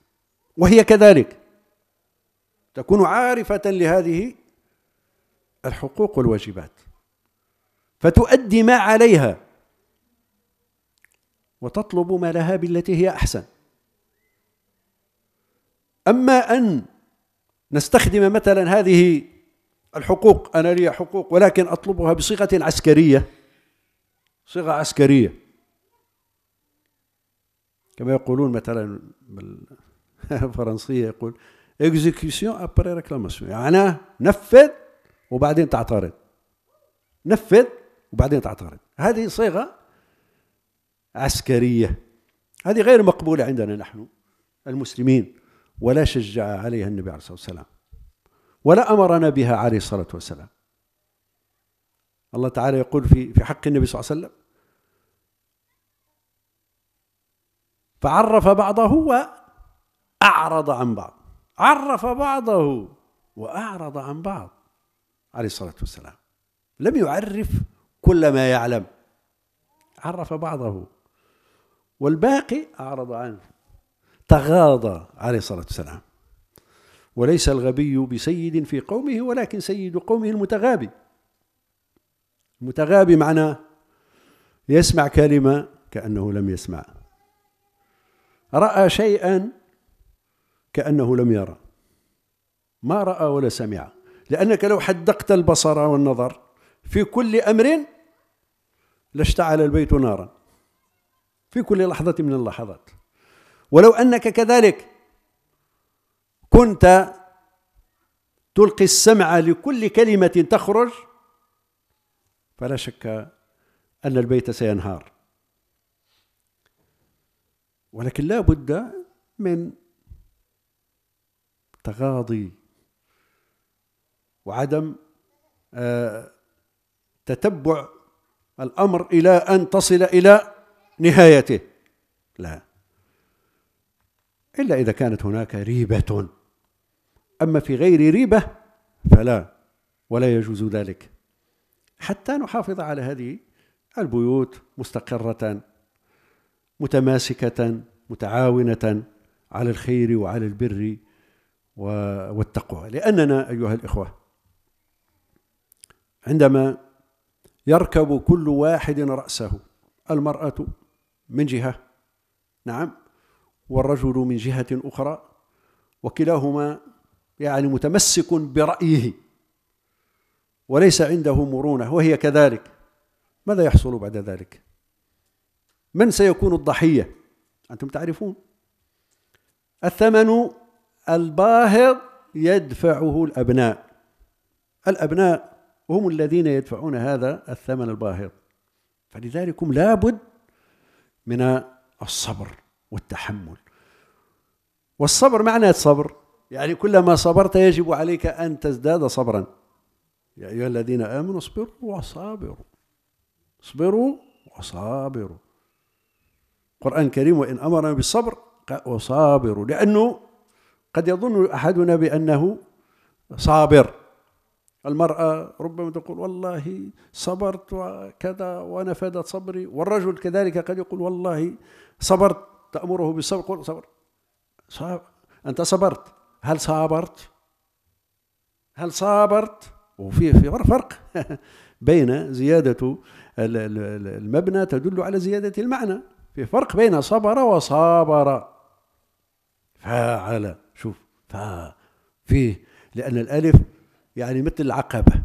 وهي كذلك تكون عارفة لهذه الحقوق والواجبات فتؤدي ما عليها وتطلب ما لها بالتي هي أحسن أما أن نستخدم مثلا هذه الحقوق أنا لي حقوق ولكن أطلبها بصيغة عسكرية صيغة عسكرية كما يقولون مثلا فرنسيه يقول اكزيكيسيون ابري ريكلاماسيون يعني نفذ وبعدين تعترض نفذ وبعدين تعترض هذه صيغه عسكريه هذه غير مقبوله عندنا نحن المسلمين ولا شجع عليها النبي عليه الصلاه والسلام ولا امرنا بها عليه الصلاه والسلام الله تعالى يقول في في حق النبي صلى الله عليه وسلم فعرف بعضه أعرض عن بعض عرف بعضه وأعرض عن بعض عليه الصلاة والسلام لم يعرف كل ما يعلم عرف بعضه والباقي أعرض عنه تغاضى عليه الصلاة والسلام وليس الغبي بسيد في قومه ولكن سيد قومه المتغابي المتغابي معناه يسمع كلمة كأنه لم يسمع رأى شيئا كأنه لم يرى ما رأى ولا سمع لأنك لو حدقت البصر والنظر في كل أمر لاشتعل البيت نارا في كل لحظة من اللحظات ولو أنك كذلك كنت تلقي السمع لكل كلمة تخرج فلا شك أن البيت سينهار ولكن لا بد من التغاضي وعدم آه، تتبع الامر الى ان تصل الى نهايته لا الا اذا كانت هناك ريبه اما في غير ريبه فلا ولا يجوز ذلك حتى نحافظ على هذه البيوت مستقره متماسكه متعاونه على الخير وعلى البر والتقوى لأننا أيها الإخوة عندما يركب كل واحد رأسه المرأة من جهة نعم والرجل من جهة أخرى وكلاهما يعني متمسك برأيه وليس عنده مرونة وهي كذلك ماذا يحصل بعد ذلك من سيكون الضحية أنتم تعرفون الثمن الباهظ يدفعه الأبناء الأبناء هم الذين يدفعون هذا الثمن الباهظ فلذلك هم لابد من الصبر والتحمل والصبر معنى الصبر يعني كلما صبرت يجب عليك أن تزداد صبرا يا أيها الذين آمنوا اصبروا وصابروا اصبروا وصابروا القرآن الكريم وإن أمرنا بالصبر وصابروا لأنه قد يظن احدنا بانه صابر المرأة ربما تقول والله صبرت وكذا ونفدت صبري والرجل كذلك قد يقول والله صبرت تأمره بالصبر قل صبر صاب أنت صبرت هل صابرت هل صابرت وفي في فرق بين زيادة المبنى تدل على زيادة المعنى في فرق بين صبر وصابر فعل ففي لأن الألف يعني مثل العقبة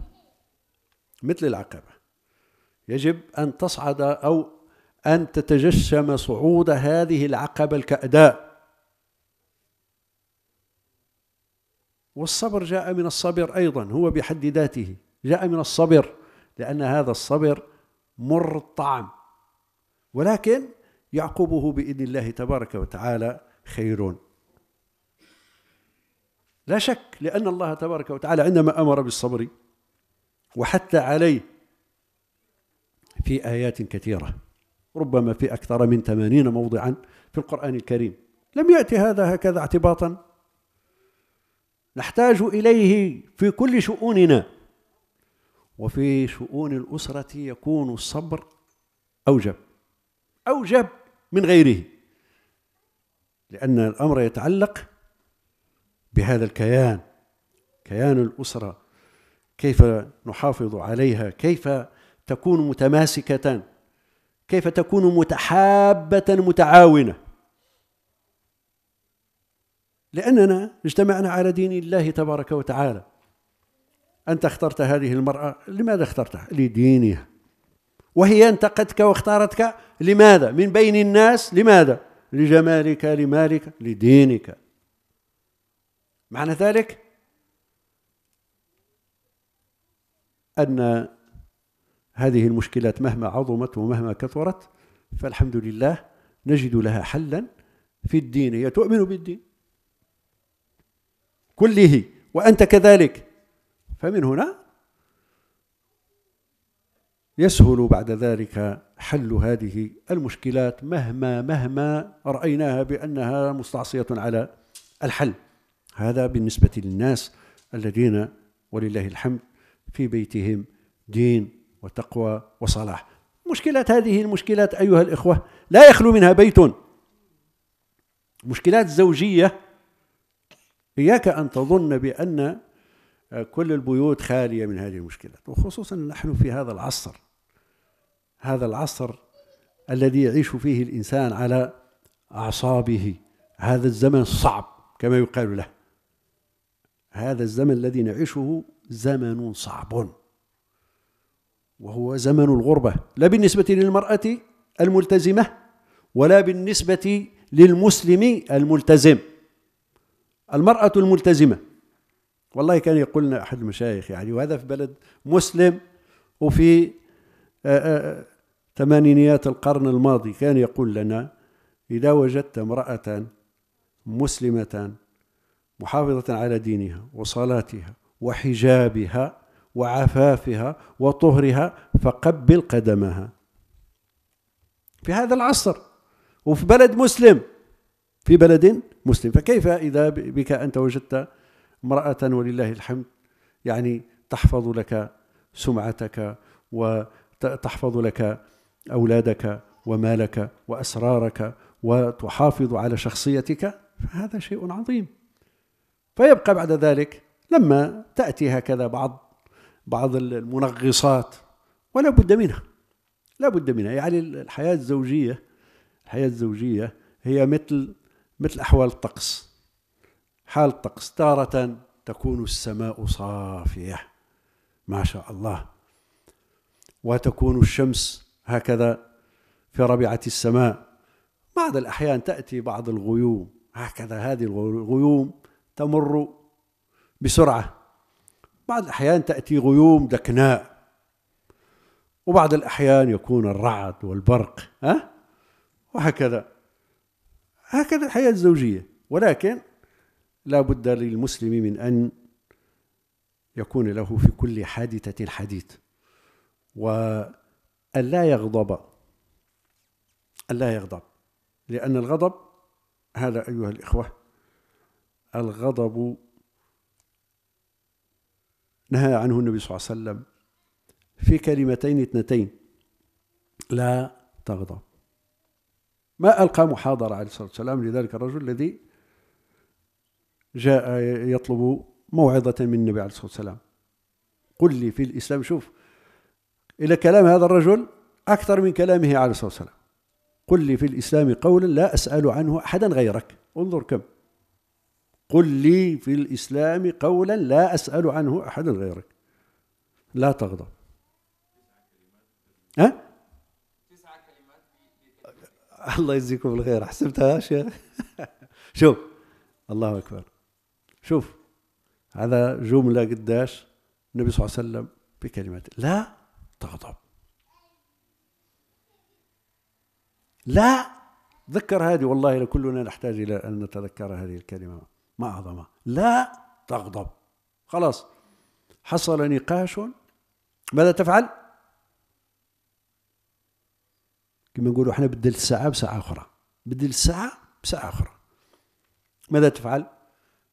مثل العقبة يجب أن تصعد أو أن تتجسم صعود هذه العقبة الكأداء والصبر جاء من الصبر أيضا هو بحد ذاته جاء من الصبر لأن هذا الصبر مر الطعم ولكن يعقبه بإذن الله تبارك وتعالى خير لا شك لأن الله تبارك وتعالى عندما أمر بالصبر وحتى عليه في آيات كثيرة ربما في أكثر من ثمانين موضعا في القرآن الكريم لم يأتي هذا هكذا اعتباطا نحتاج إليه في كل شؤوننا وفي شؤون الأسرة يكون الصبر أوجب أوجب من غيره لأن الأمر يتعلق بهذا الكيان كيان الاسره كيف نحافظ عليها كيف تكون متماسكه كيف تكون متحابه متعاونه لاننا اجتمعنا على دين الله تبارك وتعالى انت اخترت هذه المراه لماذا اخترتها لدينها وهي انتقدتك واختارتك لماذا من بين الناس لماذا لجمالك لمالك لدينك معنى ذلك أن هذه المشكلات مهما عظمت ومهما كثرت فالحمد لله نجد لها حلا في الدين هي تؤمن بالدين كله وأنت كذلك فمن هنا يسهل بعد ذلك حل هذه المشكلات مهما مهما رأيناها بأنها مستعصية على الحل هذا بالنسبة للناس الذين ولله الحمد في بيتهم دين وتقوى وصلاح مشكلات هذه المشكلات أيها الإخوة لا يخلو منها بيت مشكلات زوجية إياك أن تظن بأن كل البيوت خالية من هذه المشكلات وخصوصا نحن في هذا العصر هذا العصر الذي يعيش فيه الإنسان على أعصابه هذا الزمن صعب كما يقال له هذا الزمن الذي نعيشه زمن صعب وهو زمن الغربة لا بالنسبة للمرأة الملتزمة ولا بالنسبة للمسلم الملتزم المرأة الملتزمة والله كان يقول لنا أحد المشايخ يعني وهذا في بلد مسلم وفي آه، آه، آه، ثمانينيات القرن الماضي كان يقول لنا إذا وجدت امرأة مسلمة محافظة على دينها وصلاتها وحجابها وعفافها وطهرها فقبل قدمها في هذا العصر وفي بلد مسلم في بلد مسلم فكيف إذا بك أنت وجدت امرأة ولله الحمد يعني تحفظ لك سمعتك وتحفظ لك أولادك ومالك وأسرارك وتحافظ على شخصيتك فهذا شيء عظيم فيبقى بعد ذلك لما تأتي هكذا بعض بعض المنغصات ولا بد منها لا بد منها يعني الحياة الزوجية الحياة الزوجية هي مثل مثل أحوال الطقس حال الطقس تارة تكون السماء صافية ما شاء الله وتكون الشمس هكذا في ربيعة السماء بعض الأحيان تأتي بعض الغيوم هكذا هذه الغيوم تمر بسرعة بعض الأحيان تأتي غيوم دكناء وبعض الأحيان يكون الرعد والبرق ها وهكذا هكذا الحياة الزوجية ولكن لا بد للمسلم من أن يكون له في كل حادثة حديث وأن لا يغضب أن لا يغضب لأن الغضب هذا أيها الإخوة الغضب نهى عنه النبي صلى الله عليه وسلم في كلمتين اثنتين لا تغضب ما ألقى محاضرة عليه الصلاة والسلام لذلك الرجل الذي جاء يطلب موعظة من النبي عليه الصلاة والسلام قل لي في الإسلام شوف إلى كلام هذا الرجل أكثر من كلامه عليه الصلاة والسلام قل لي في الإسلام قولا لا أسأل عنه أحدا غيرك انظر كم قل لي في الإسلام قولا لا أسأل عنه أحدا غيرك لا تغضب ها؟ أه؟ كلمات الله يجزيكم الخير حسبتها شيخ شوف الله أكبر شوف هذا جملة قداش النبي صلى الله عليه وسلم بكلمات لا تغضب لا ذكر هذه والله لكلنا نحتاج إلى أن نتذكر هذه الكلمة ما معظمة لا تغضب خلاص حصل نقاش ماذا تفعل كما نقولوا احنا بدل الساعة بساعة أخرى بدل الساعة بساعة أخرى ماذا تفعل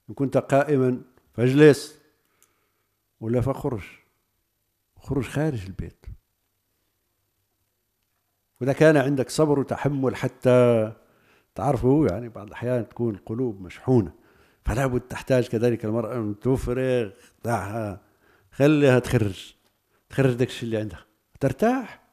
إن كنت قائما فاجلس ولا فخرج خرج خارج البيت وإذا كان عندك صبر وتحمل حتى تعرفوا يعني بعض الأحيان تكون القلوب مشحونة فلا بد تحتاج كذلك المرأة أن تفرغ دعها خليها تخرج تخرج داك الشيء اللي عندها ترتاح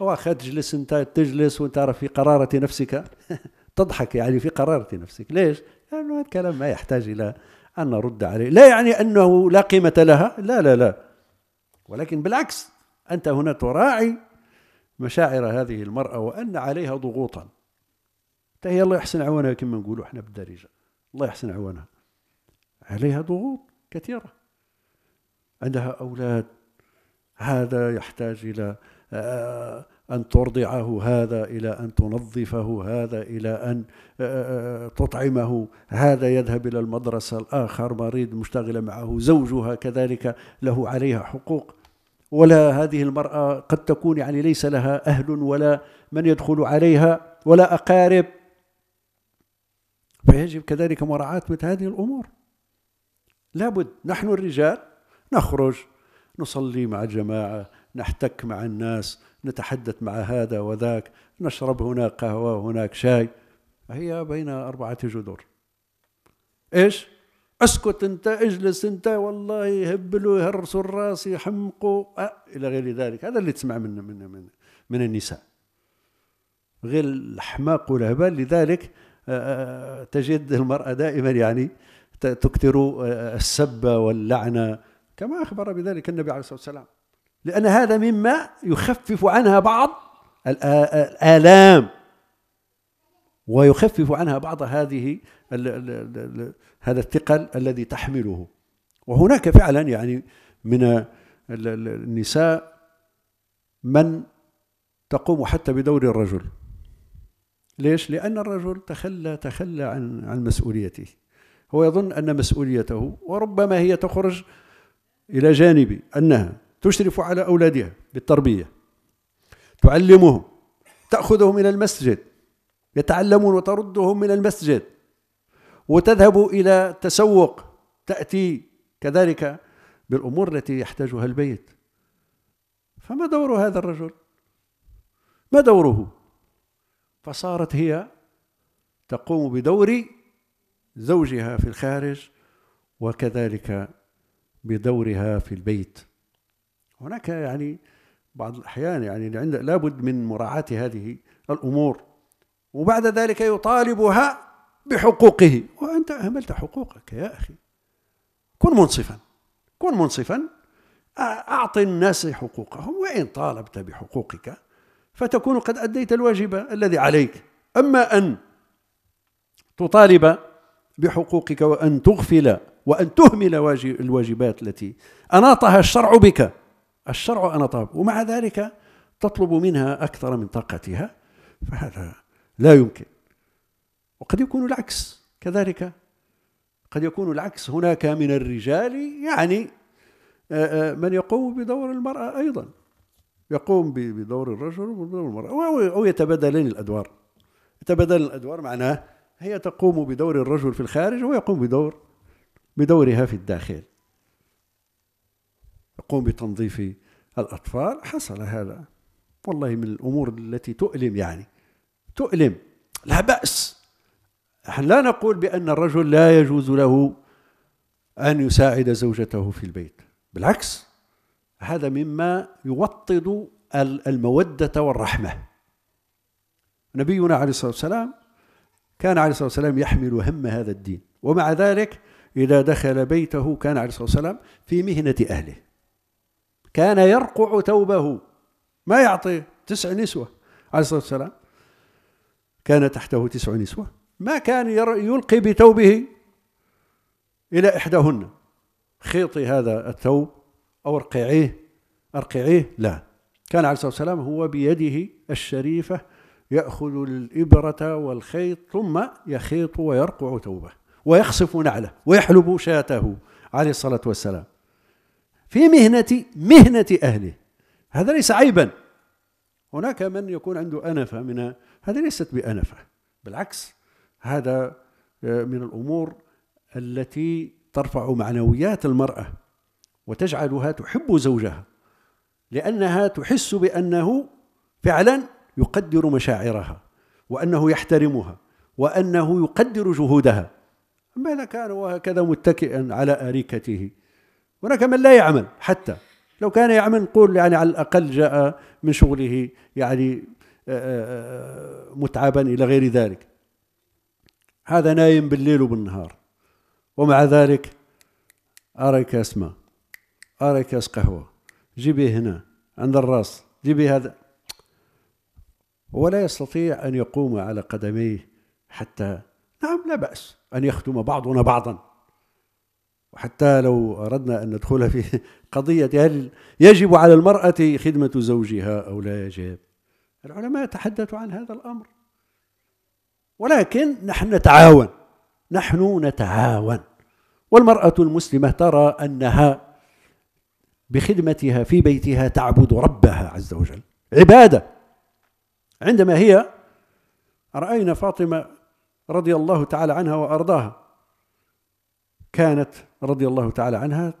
واخا تجلس انت تجلس وانت في قرارة نفسك تضحك يعني في قرارة نفسك ليش؟ لأنه يعني هذا الكلام ما يحتاج إلى أن نرد عليه لا يعني أنه لا قيمة لها لا لا لا ولكن بالعكس أنت هنا تراعي مشاعر هذه المرأة وأن عليها ضغوطا تهي هي الله يحسن عونها كما نقولوا احنا بالدارجة الله يحسن عوانها عليها ضغوط كثيرة عندها أولاد هذا يحتاج إلى آه، أن ترضعه هذا إلى أن تنظفه هذا إلى أن آه، آه، تطعمه هذا يذهب إلى المدرسة الآخر مريض مشتغلة معه زوجها كذلك له عليها حقوق ولا هذه المرأة قد تكون يعني ليس لها أهل ولا من يدخل عليها ولا أقارب فيجب كذلك مراعاة مثل هذه الأمور لابد نحن الرجال نخرج نصلي مع الجماعة نحتك مع الناس نتحدث مع هذا وذاك نشرب هنا قهوة هناك شاي هي بين أربعة جذور إيش اسكت انت اجلس انت والله يهبلوا يهرسوا الراس يحمقوا أه الى غير ذلك هذا اللي تسمع من من من, من النساء غير الحماق والهبال لذلك آه، آه، تجد المرأة دائما يعني تكثر آه، السب واللعنة كما أخبر بذلك النبي عليه الصلاة والسلام لأن هذا مما يخفف عنها بعض الآلام ويخفف عنها بعض هذه هذا الثقل الذي تحمله وهناك فعلا يعني من النساء من تقوم حتى بدور الرجل ليش؟ لأن الرجل تخلى تخلى عن عن مسؤوليته هو يظن أن مسؤوليته وربما هي تخرج إلى جانب أنها تشرف على أولادها بالتربية تعلمهم تأخذهم إلى المسجد يتعلمون وتردهم من المسجد وتذهب إلى تسوق تأتي كذلك بالأمور التي يحتاجها البيت فما دور هذا الرجل ما دوره فصارت هي تقوم بدور زوجها في الخارج وكذلك بدورها في البيت هناك يعني بعض الأحيان يعني لابد من مراعاة هذه الأمور وبعد ذلك يطالبها بحقوقه وأنت أهملت حقوقك يا أخي كن منصفا كن منصفا أعطي الناس حقوقهم وإن طالبت بحقوقك فتكون قد أديت الواجب الذي عليك أما أن تطالب بحقوقك وأن تغفل وأن تهمل الواجبات التي أناطها الشرع بك الشرع أناطها ومع ذلك تطلب منها أكثر من طاقتها فهذا لا يمكن وقد يكون العكس كذلك قد يكون العكس هناك من الرجال يعني آه، آه، من يقوم بدور المرأة أيضا يقوم بدور الرجل ودور المرأة أو يتبادلان الأدوار يتبادلان الأدوار معناه هي تقوم بدور الرجل في الخارج ويقوم بدور بدورها في الداخل يقوم بتنظيف الأطفال حصل هذا والله من الأمور التي تؤلم يعني تؤلم لا بأس نحن لا نقول بأن الرجل لا يجوز له أن يساعد زوجته في البيت بالعكس هذا مما يوطد المودة والرحمة نبينا عليه الصلاة والسلام كان عليه الصلاة والسلام يحمل هم هذا الدين ومع ذلك إذا دخل بيته كان عليه الصلاة والسلام في مهنة أهله كان يرقع ثوبه ما يعطي تسع نسوة عليه الصلاة والسلام كان تحته تسع نسوة ما كان يلقي بثوبه إلى إحداهن خيط هذا الثوب أو أرقعيه أرقعيه لا كان عليه الصلاة والسلام هو بيده الشريفة يأخذ الإبرة والخيط ثم يخيط ويرقع ثوبه ويخصف نعله ويحلب شاته عليه الصلاة والسلام في مهنة مهنة أهله هذا ليس عيبا هناك من يكون عنده أنفة من هذه ليست بأنفة بالعكس هذا آه، من الأمور التي ترفع معنويات المرأة وتجعلها تحب زوجها لأنها تحس بأنه فعلا يقدر مشاعرها وأنه يحترمها وأنه يقدر جهودها أما إذا كان وهكذا متكئا على أريكته هناك من لا يعمل حتى لو كان يعمل نقول يعني على الأقل جاء من شغله يعني آه، آه، آه، متعبا إلى غير ذلك هذا نايم بالليل وبالنهار ومع ذلك أريك اسمه ارى كاس قهوه جيبيه هنا عند الراس جيبي هذا ولا يستطيع ان يقوم على قدميه حتى نعم لا باس ان يخدم بعضنا بعضا وحتى لو أردنا أن ندخل في قضية هل يجب على المرأة خدمة زوجها أو لا يجب العلماء تحدثوا عن هذا الأمر ولكن نحن نتعاون نحن نتعاون والمرأة المسلمة ترى أنها بخدمتها في بيتها تعبد ربها عز وجل عباده عندما هي راينا فاطمه رضي الله تعالى عنها وارضاها كانت رضي الله تعالى عنها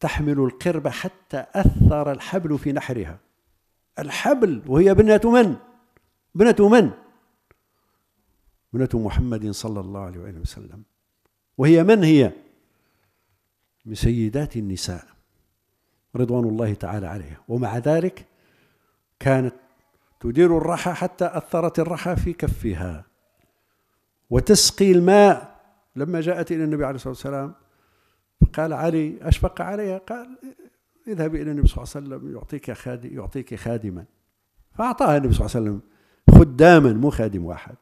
تحمل القربة حتى أثر الحبل في نحرها الحبل وهي بنة من؟ بنة من؟ بنة محمد صلى الله عليه وآله وسلم وهي من هي؟ من سيدات النساء رضوان الله تعالى عليها ومع ذلك كانت تدير الرحى حتى أثرت الرحى في كفها وتسقي الماء لما جاءت إلى النبي عليه الصلاة والسلام قال علي أشفق عليها قال اذهبي إلى النبي صلى الله عليه وسلم يعطيك خادم يعطيك خادما فأعطاها النبي صلى الله عليه وسلم خداما مو خادم واحد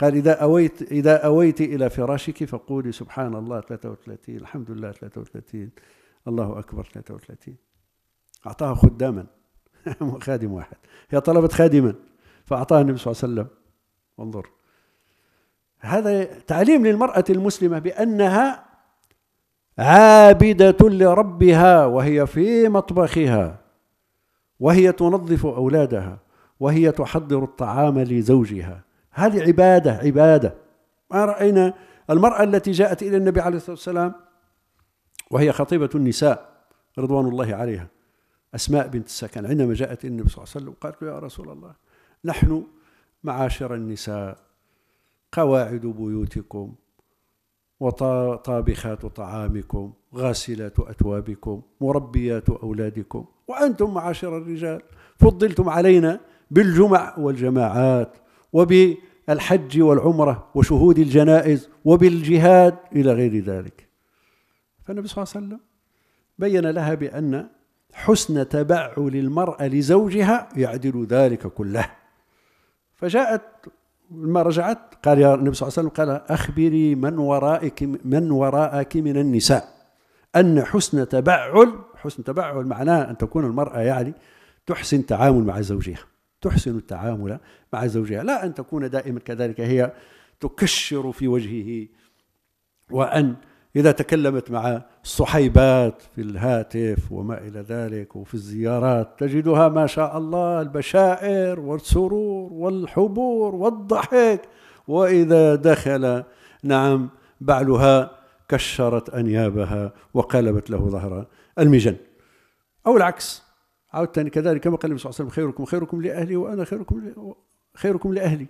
قال إذا أويت إذا أويت إلى فراشك فقولي سبحان الله 33 الحمد لله 33 الله أكبر 33 أعطاها خداما خادم واحد هي طلبت خادما فأعطاها النبي صلى الله عليه وسلم انظر هذا تعليم للمرأة المسلمة بأنها عابدة لربها وهي في مطبخها وهي تنظف أولادها وهي تحضر الطعام لزوجها هذه عبادة عبادة ما رأينا المرأة التي جاءت إلى النبي عليه الصلاة والسلام وهي خطيبة النساء رضوان الله عليها أسماء بنت السكن عندما جاءت النبي صلى الله عليه وسلم قالت له يا رسول الله نحن معاشر النساء قواعد بيوتكم وطابخات طعامكم غاسلات أتوابكم مربيات أولادكم وأنتم معاشر الرجال فضلتم علينا بالجمع والجماعات وبالحج والعمرة وشهود الجنائز وبالجهاد إلى غير ذلك فالنبي صلى الله عليه وسلم بين لها بأن حسن تبعل المرأة لزوجها يعدل ذلك كله فجاءت لما رجعت قال يا النبي صلى الله عليه وسلم قال أخبري من ورائك من وراءك من النساء أن حسن تبعل حسن تبعل معناه أن تكون المرأة يعني تحسن التعامل مع زوجها تحسن التعامل مع زوجها لا أن تكون دائما كذلك هي تكشر في وجهه وأن إذا تكلمت مع الصحيبات في الهاتف وما إلى ذلك وفي الزيارات تجدها ما شاء الله البشائر والسرور والحبور والضحك وإذا دخل نعم بعلها كشرت أنيابها وقلبت له ظهر المجن أو العكس عودت كذلك كما قال النبي صلى الله عليه وسلم خيركم خيركم لأهلي وأنا خيركم خيركم لأهلي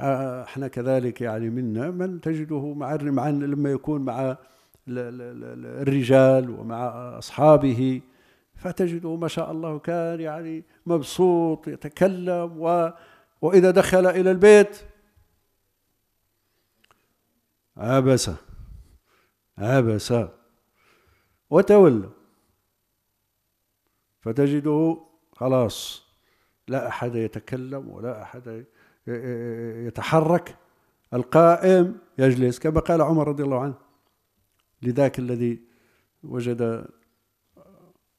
احنا كذلك يعني منا من تجده مع عن لما يكون مع الرجال ومع اصحابه فتجده ما شاء الله كان يعني مبسوط يتكلم و واذا دخل الى البيت عبس عبس وتولى فتجده خلاص لا احد يتكلم ولا احد يتحرك القائم يجلس كما قال عمر رضي الله عنه لذاك الذي وجد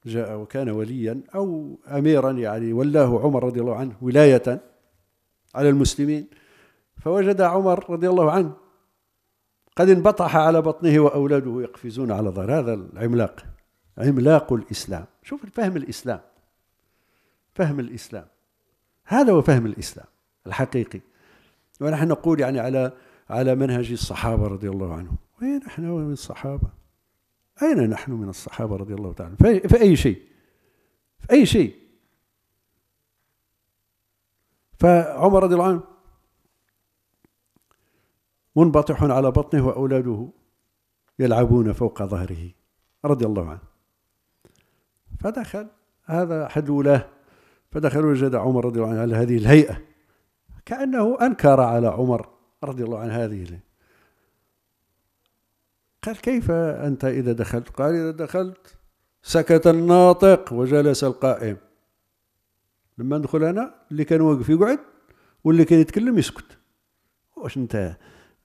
جاء وكان وليا او اميرا يعني ولاه عمر رضي الله عنه ولايه على المسلمين فوجد عمر رضي الله عنه قد انبطح على بطنه واولاده يقفزون على ظهر هذا العملاق عملاق الاسلام شوف فهم الاسلام فهم الاسلام هذا هو فهم الاسلام الحقيقي ونحن نقول يعني على على منهج الصحابة رضي الله عنهم وين نحن من الصحابة أين نحن من الصحابة رضي الله تعالى في, في أي شيء في أي شيء فعمر رضي الله عنه منبطح على بطنه وأولاده يلعبون فوق ظهره رضي الله عنه فدخل هذا أحد الولاة فدخل وجد عمر رضي الله عنه على هذه الهيئة كأنه أنكر على عمر رضي الله عن هذه قال كيف أنت إذا دخلت قال إذا دخلت سكت الناطق وجلس القائم لما ندخل أنا اللي كان واقف يقعد واللي كان يتكلم يسكت واش أنت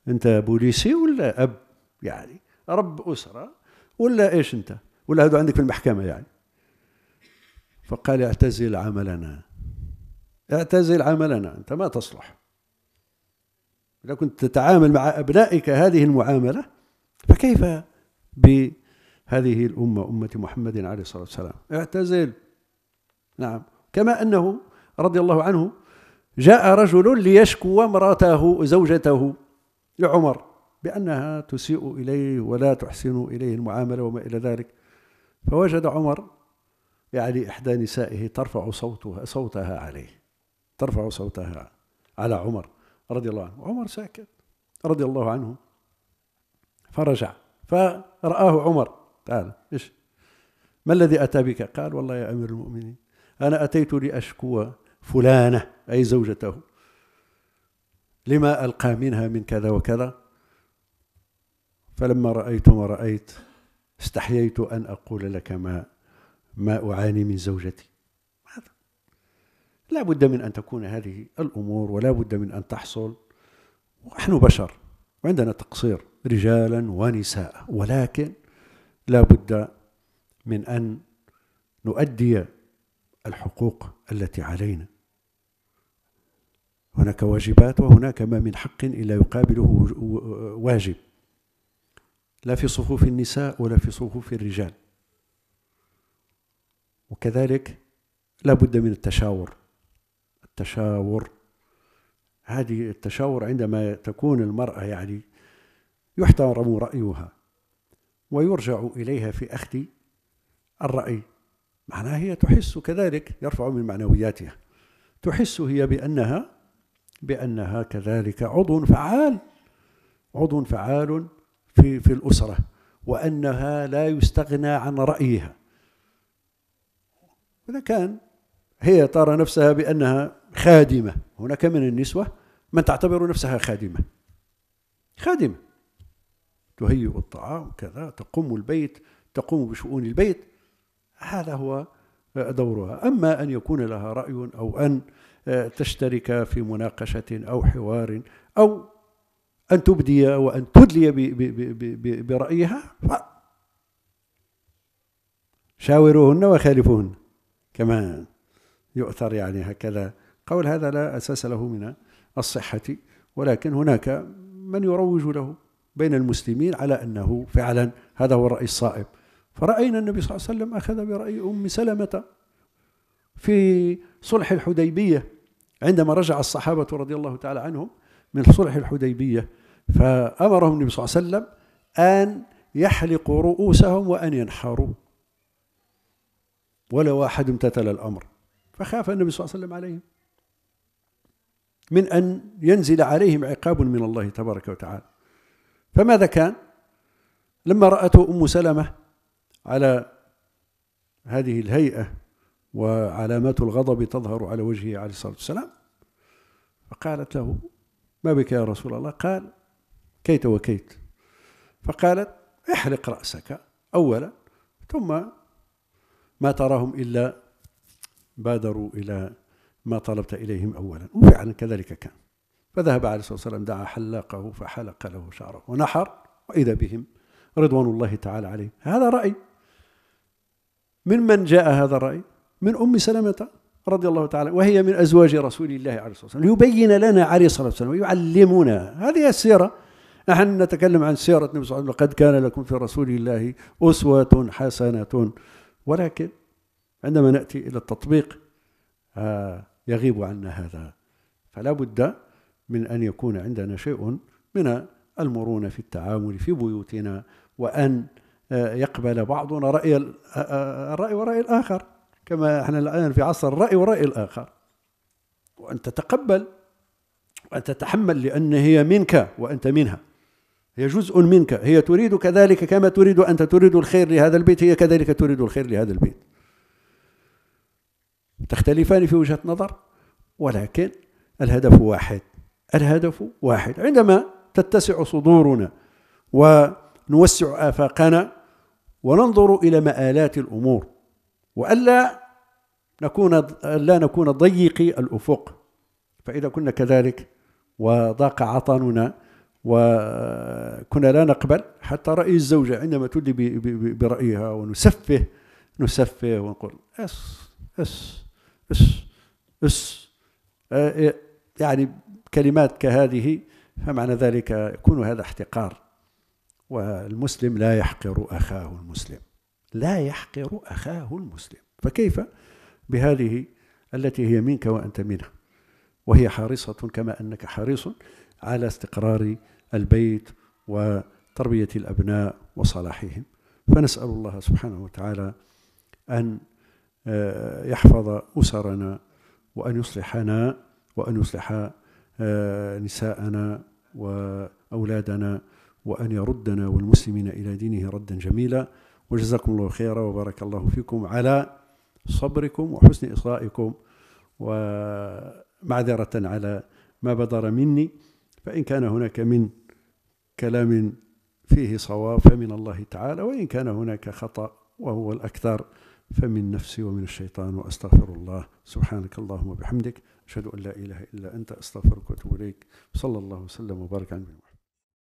أنت بوليسي ولا أب يعني رب أسرة ولا إيش أنت ولا هذا عندك في المحكمة يعني فقال اعتزل عملنا اعتزل عملنا أنت ما تصلح إذا كنت تتعامل مع أبنائك هذه المعاملة فكيف بهذه الأمة أمة محمد عليه الصلاة والسلام اعتزل نعم كما أنه رضي الله عنه جاء رجل ليشكو امرأته زوجته لعمر بأنها تسيء إليه ولا تحسن إليه المعاملة وما إلى ذلك فوجد عمر يعني إحدى نسائه ترفع صوتها صوتها عليه ترفع صوتها على عمر رضي الله عنه عمر ساكت رضي الله عنه فرجع فرآه عمر تعال إيش ما الذي أتى بك قال والله يا أمير المؤمنين أنا أتيت لأشكو فلانة أي زوجته لما ألقى منها من كذا وكذا فلما رأيت ما رأيت استحييت أن أقول لك ما ما أعاني من زوجتي لا بد من أن تكون هذه الأمور ولا بد من أن تحصل ونحن بشر وعندنا تقصير رجالا ونساء ولكن لا بد من أن نؤدي الحقوق التي علينا هناك واجبات وهناك ما من حق إلا يقابله واجب لا في صفوف النساء ولا في صفوف الرجال وكذلك لا بد من التشاور التشاور هذه التشاور عندما تكون المرأة يعني يحترم رأيها ويرجع إليها في أخذ الرأي معناها هي تحس كذلك يرفع من معنوياتها تحس هي بأنها بأنها كذلك عضو فعال عضو فعال في في الأسرة وأنها لا يستغنى عن رأيها إذا كان هي ترى نفسها بأنها خادمة هناك من النسوة من تعتبر نفسها خادمة خادمة تهيئ الطعام كذا تقوم البيت تقوم بشؤون البيت هذا هو دورها أما أن يكون لها رأي أو أن تشترك في مناقشة أو حوار أو أن تبدي وأن تدلي برأيها شاوروهن وخالفوهن كما يؤثر يعني هكذا قول هذا لا أساس له من الصحة ولكن هناك من يروج له بين المسلمين على أنه فعلا هذا هو الرأي الصائب فرأينا النبي صلى الله عليه وسلم أخذ برأي أم سلمة في صلح الحديبية عندما رجع الصحابة رضي الله تعالى عنهم من صلح الحديبية فأمرهم النبي صلى الله عليه وسلم أن يحلقوا رؤوسهم وأن ينحروا ولو أحد امتثل الأمر فخاف النبي صلى الله عليه وسلم عليهم من أن ينزل عليهم عقاب من الله تبارك وتعالى فماذا كان لما رأته أم سلمة على هذه الهيئة وعلامات الغضب تظهر على وجهه عليه الصلاة والسلام فقالت له ما بك يا رسول الله قال كيت وكيت فقالت احرق رأسك أولا ثم ما تراهم إلا بادروا إلى ما طلبت إليهم أولا وفعلا كذلك كان فذهب عليه الصلاة والسلام دعا حلاقه فحلق له شعره ونحر وإذا بهم رضوان الله تعالى عليه هذا رأي من من جاء هذا الرأي من أم سلمة رضي الله تعالى وهي من أزواج رسول الله عليه الصلاة والسلام ليبين لنا عليه الصلاة والسلام ويعلمنا هذه السيرة نحن نتكلم عن سيرة النبي صلى الله عليه وسلم لقد كان لكم في رسول الله أسوة حسنة ولكن عندما نأتي إلى التطبيق آه، يغيب عنا هذا فلا بد من أن يكون عندنا شيء من المرونة في التعامل في بيوتنا وأن آه، يقبل بعضنا رأي الرأي آه، آه، ورأي الآخر كما احنا الآن في عصر الرأي ورأي الآخر وأن تتقبل وأن تتحمل لأن هي منك وأنت منها هي جزء منك هي تريد كذلك كما تريد أنت تريد الخير لهذا البيت هي كذلك تريد الخير لهذا البيت تختلفان في وجهة نظر ولكن الهدف واحد الهدف واحد عندما تتسع صدورنا ونوسع آفاقنا وننظر إلى مآلات الأمور وألا نكون لا نكون ضيقي الأفق فإذا كنا كذلك وضاق عطننا وكنا لا نقبل حتى رأي الزوجة عندما تدلي برأيها ونسفه نسفه ونقول اس اس اس اس آه، آه، يعني كلمات كهذه فمعنى ذلك يكون هذا احتقار والمسلم لا يحقر أخاه المسلم لا يحقر أخاه المسلم فكيف بهذه التي هي منك وأنت منها وهي حريصة كما أنك حريص على استقرار البيت وتربية الأبناء وصلاحهم فنسأل الله سبحانه وتعالى أن آه، يحفظ أسرنا وأن يصلحنا وأن يصلح آه، نساءنا وأولادنا وأن يردنا والمسلمين إلى دينه ردا جميلا وجزاكم الله خيرا وبارك الله فيكم على صبركم وحسن إصغائكم ومعذرة على ما بدر مني فإن كان هناك من كلام فيه صواب فمن الله تعالى وإن كان هناك خطأ وهو الأكثر فمن نفسي ومن الشيطان وأستغفر الله سبحانك اللهم وبحمدك أشهد أن لا إله إلا أنت أستغفرك وأتوب إليك صلى الله وسلم وبارك على محمد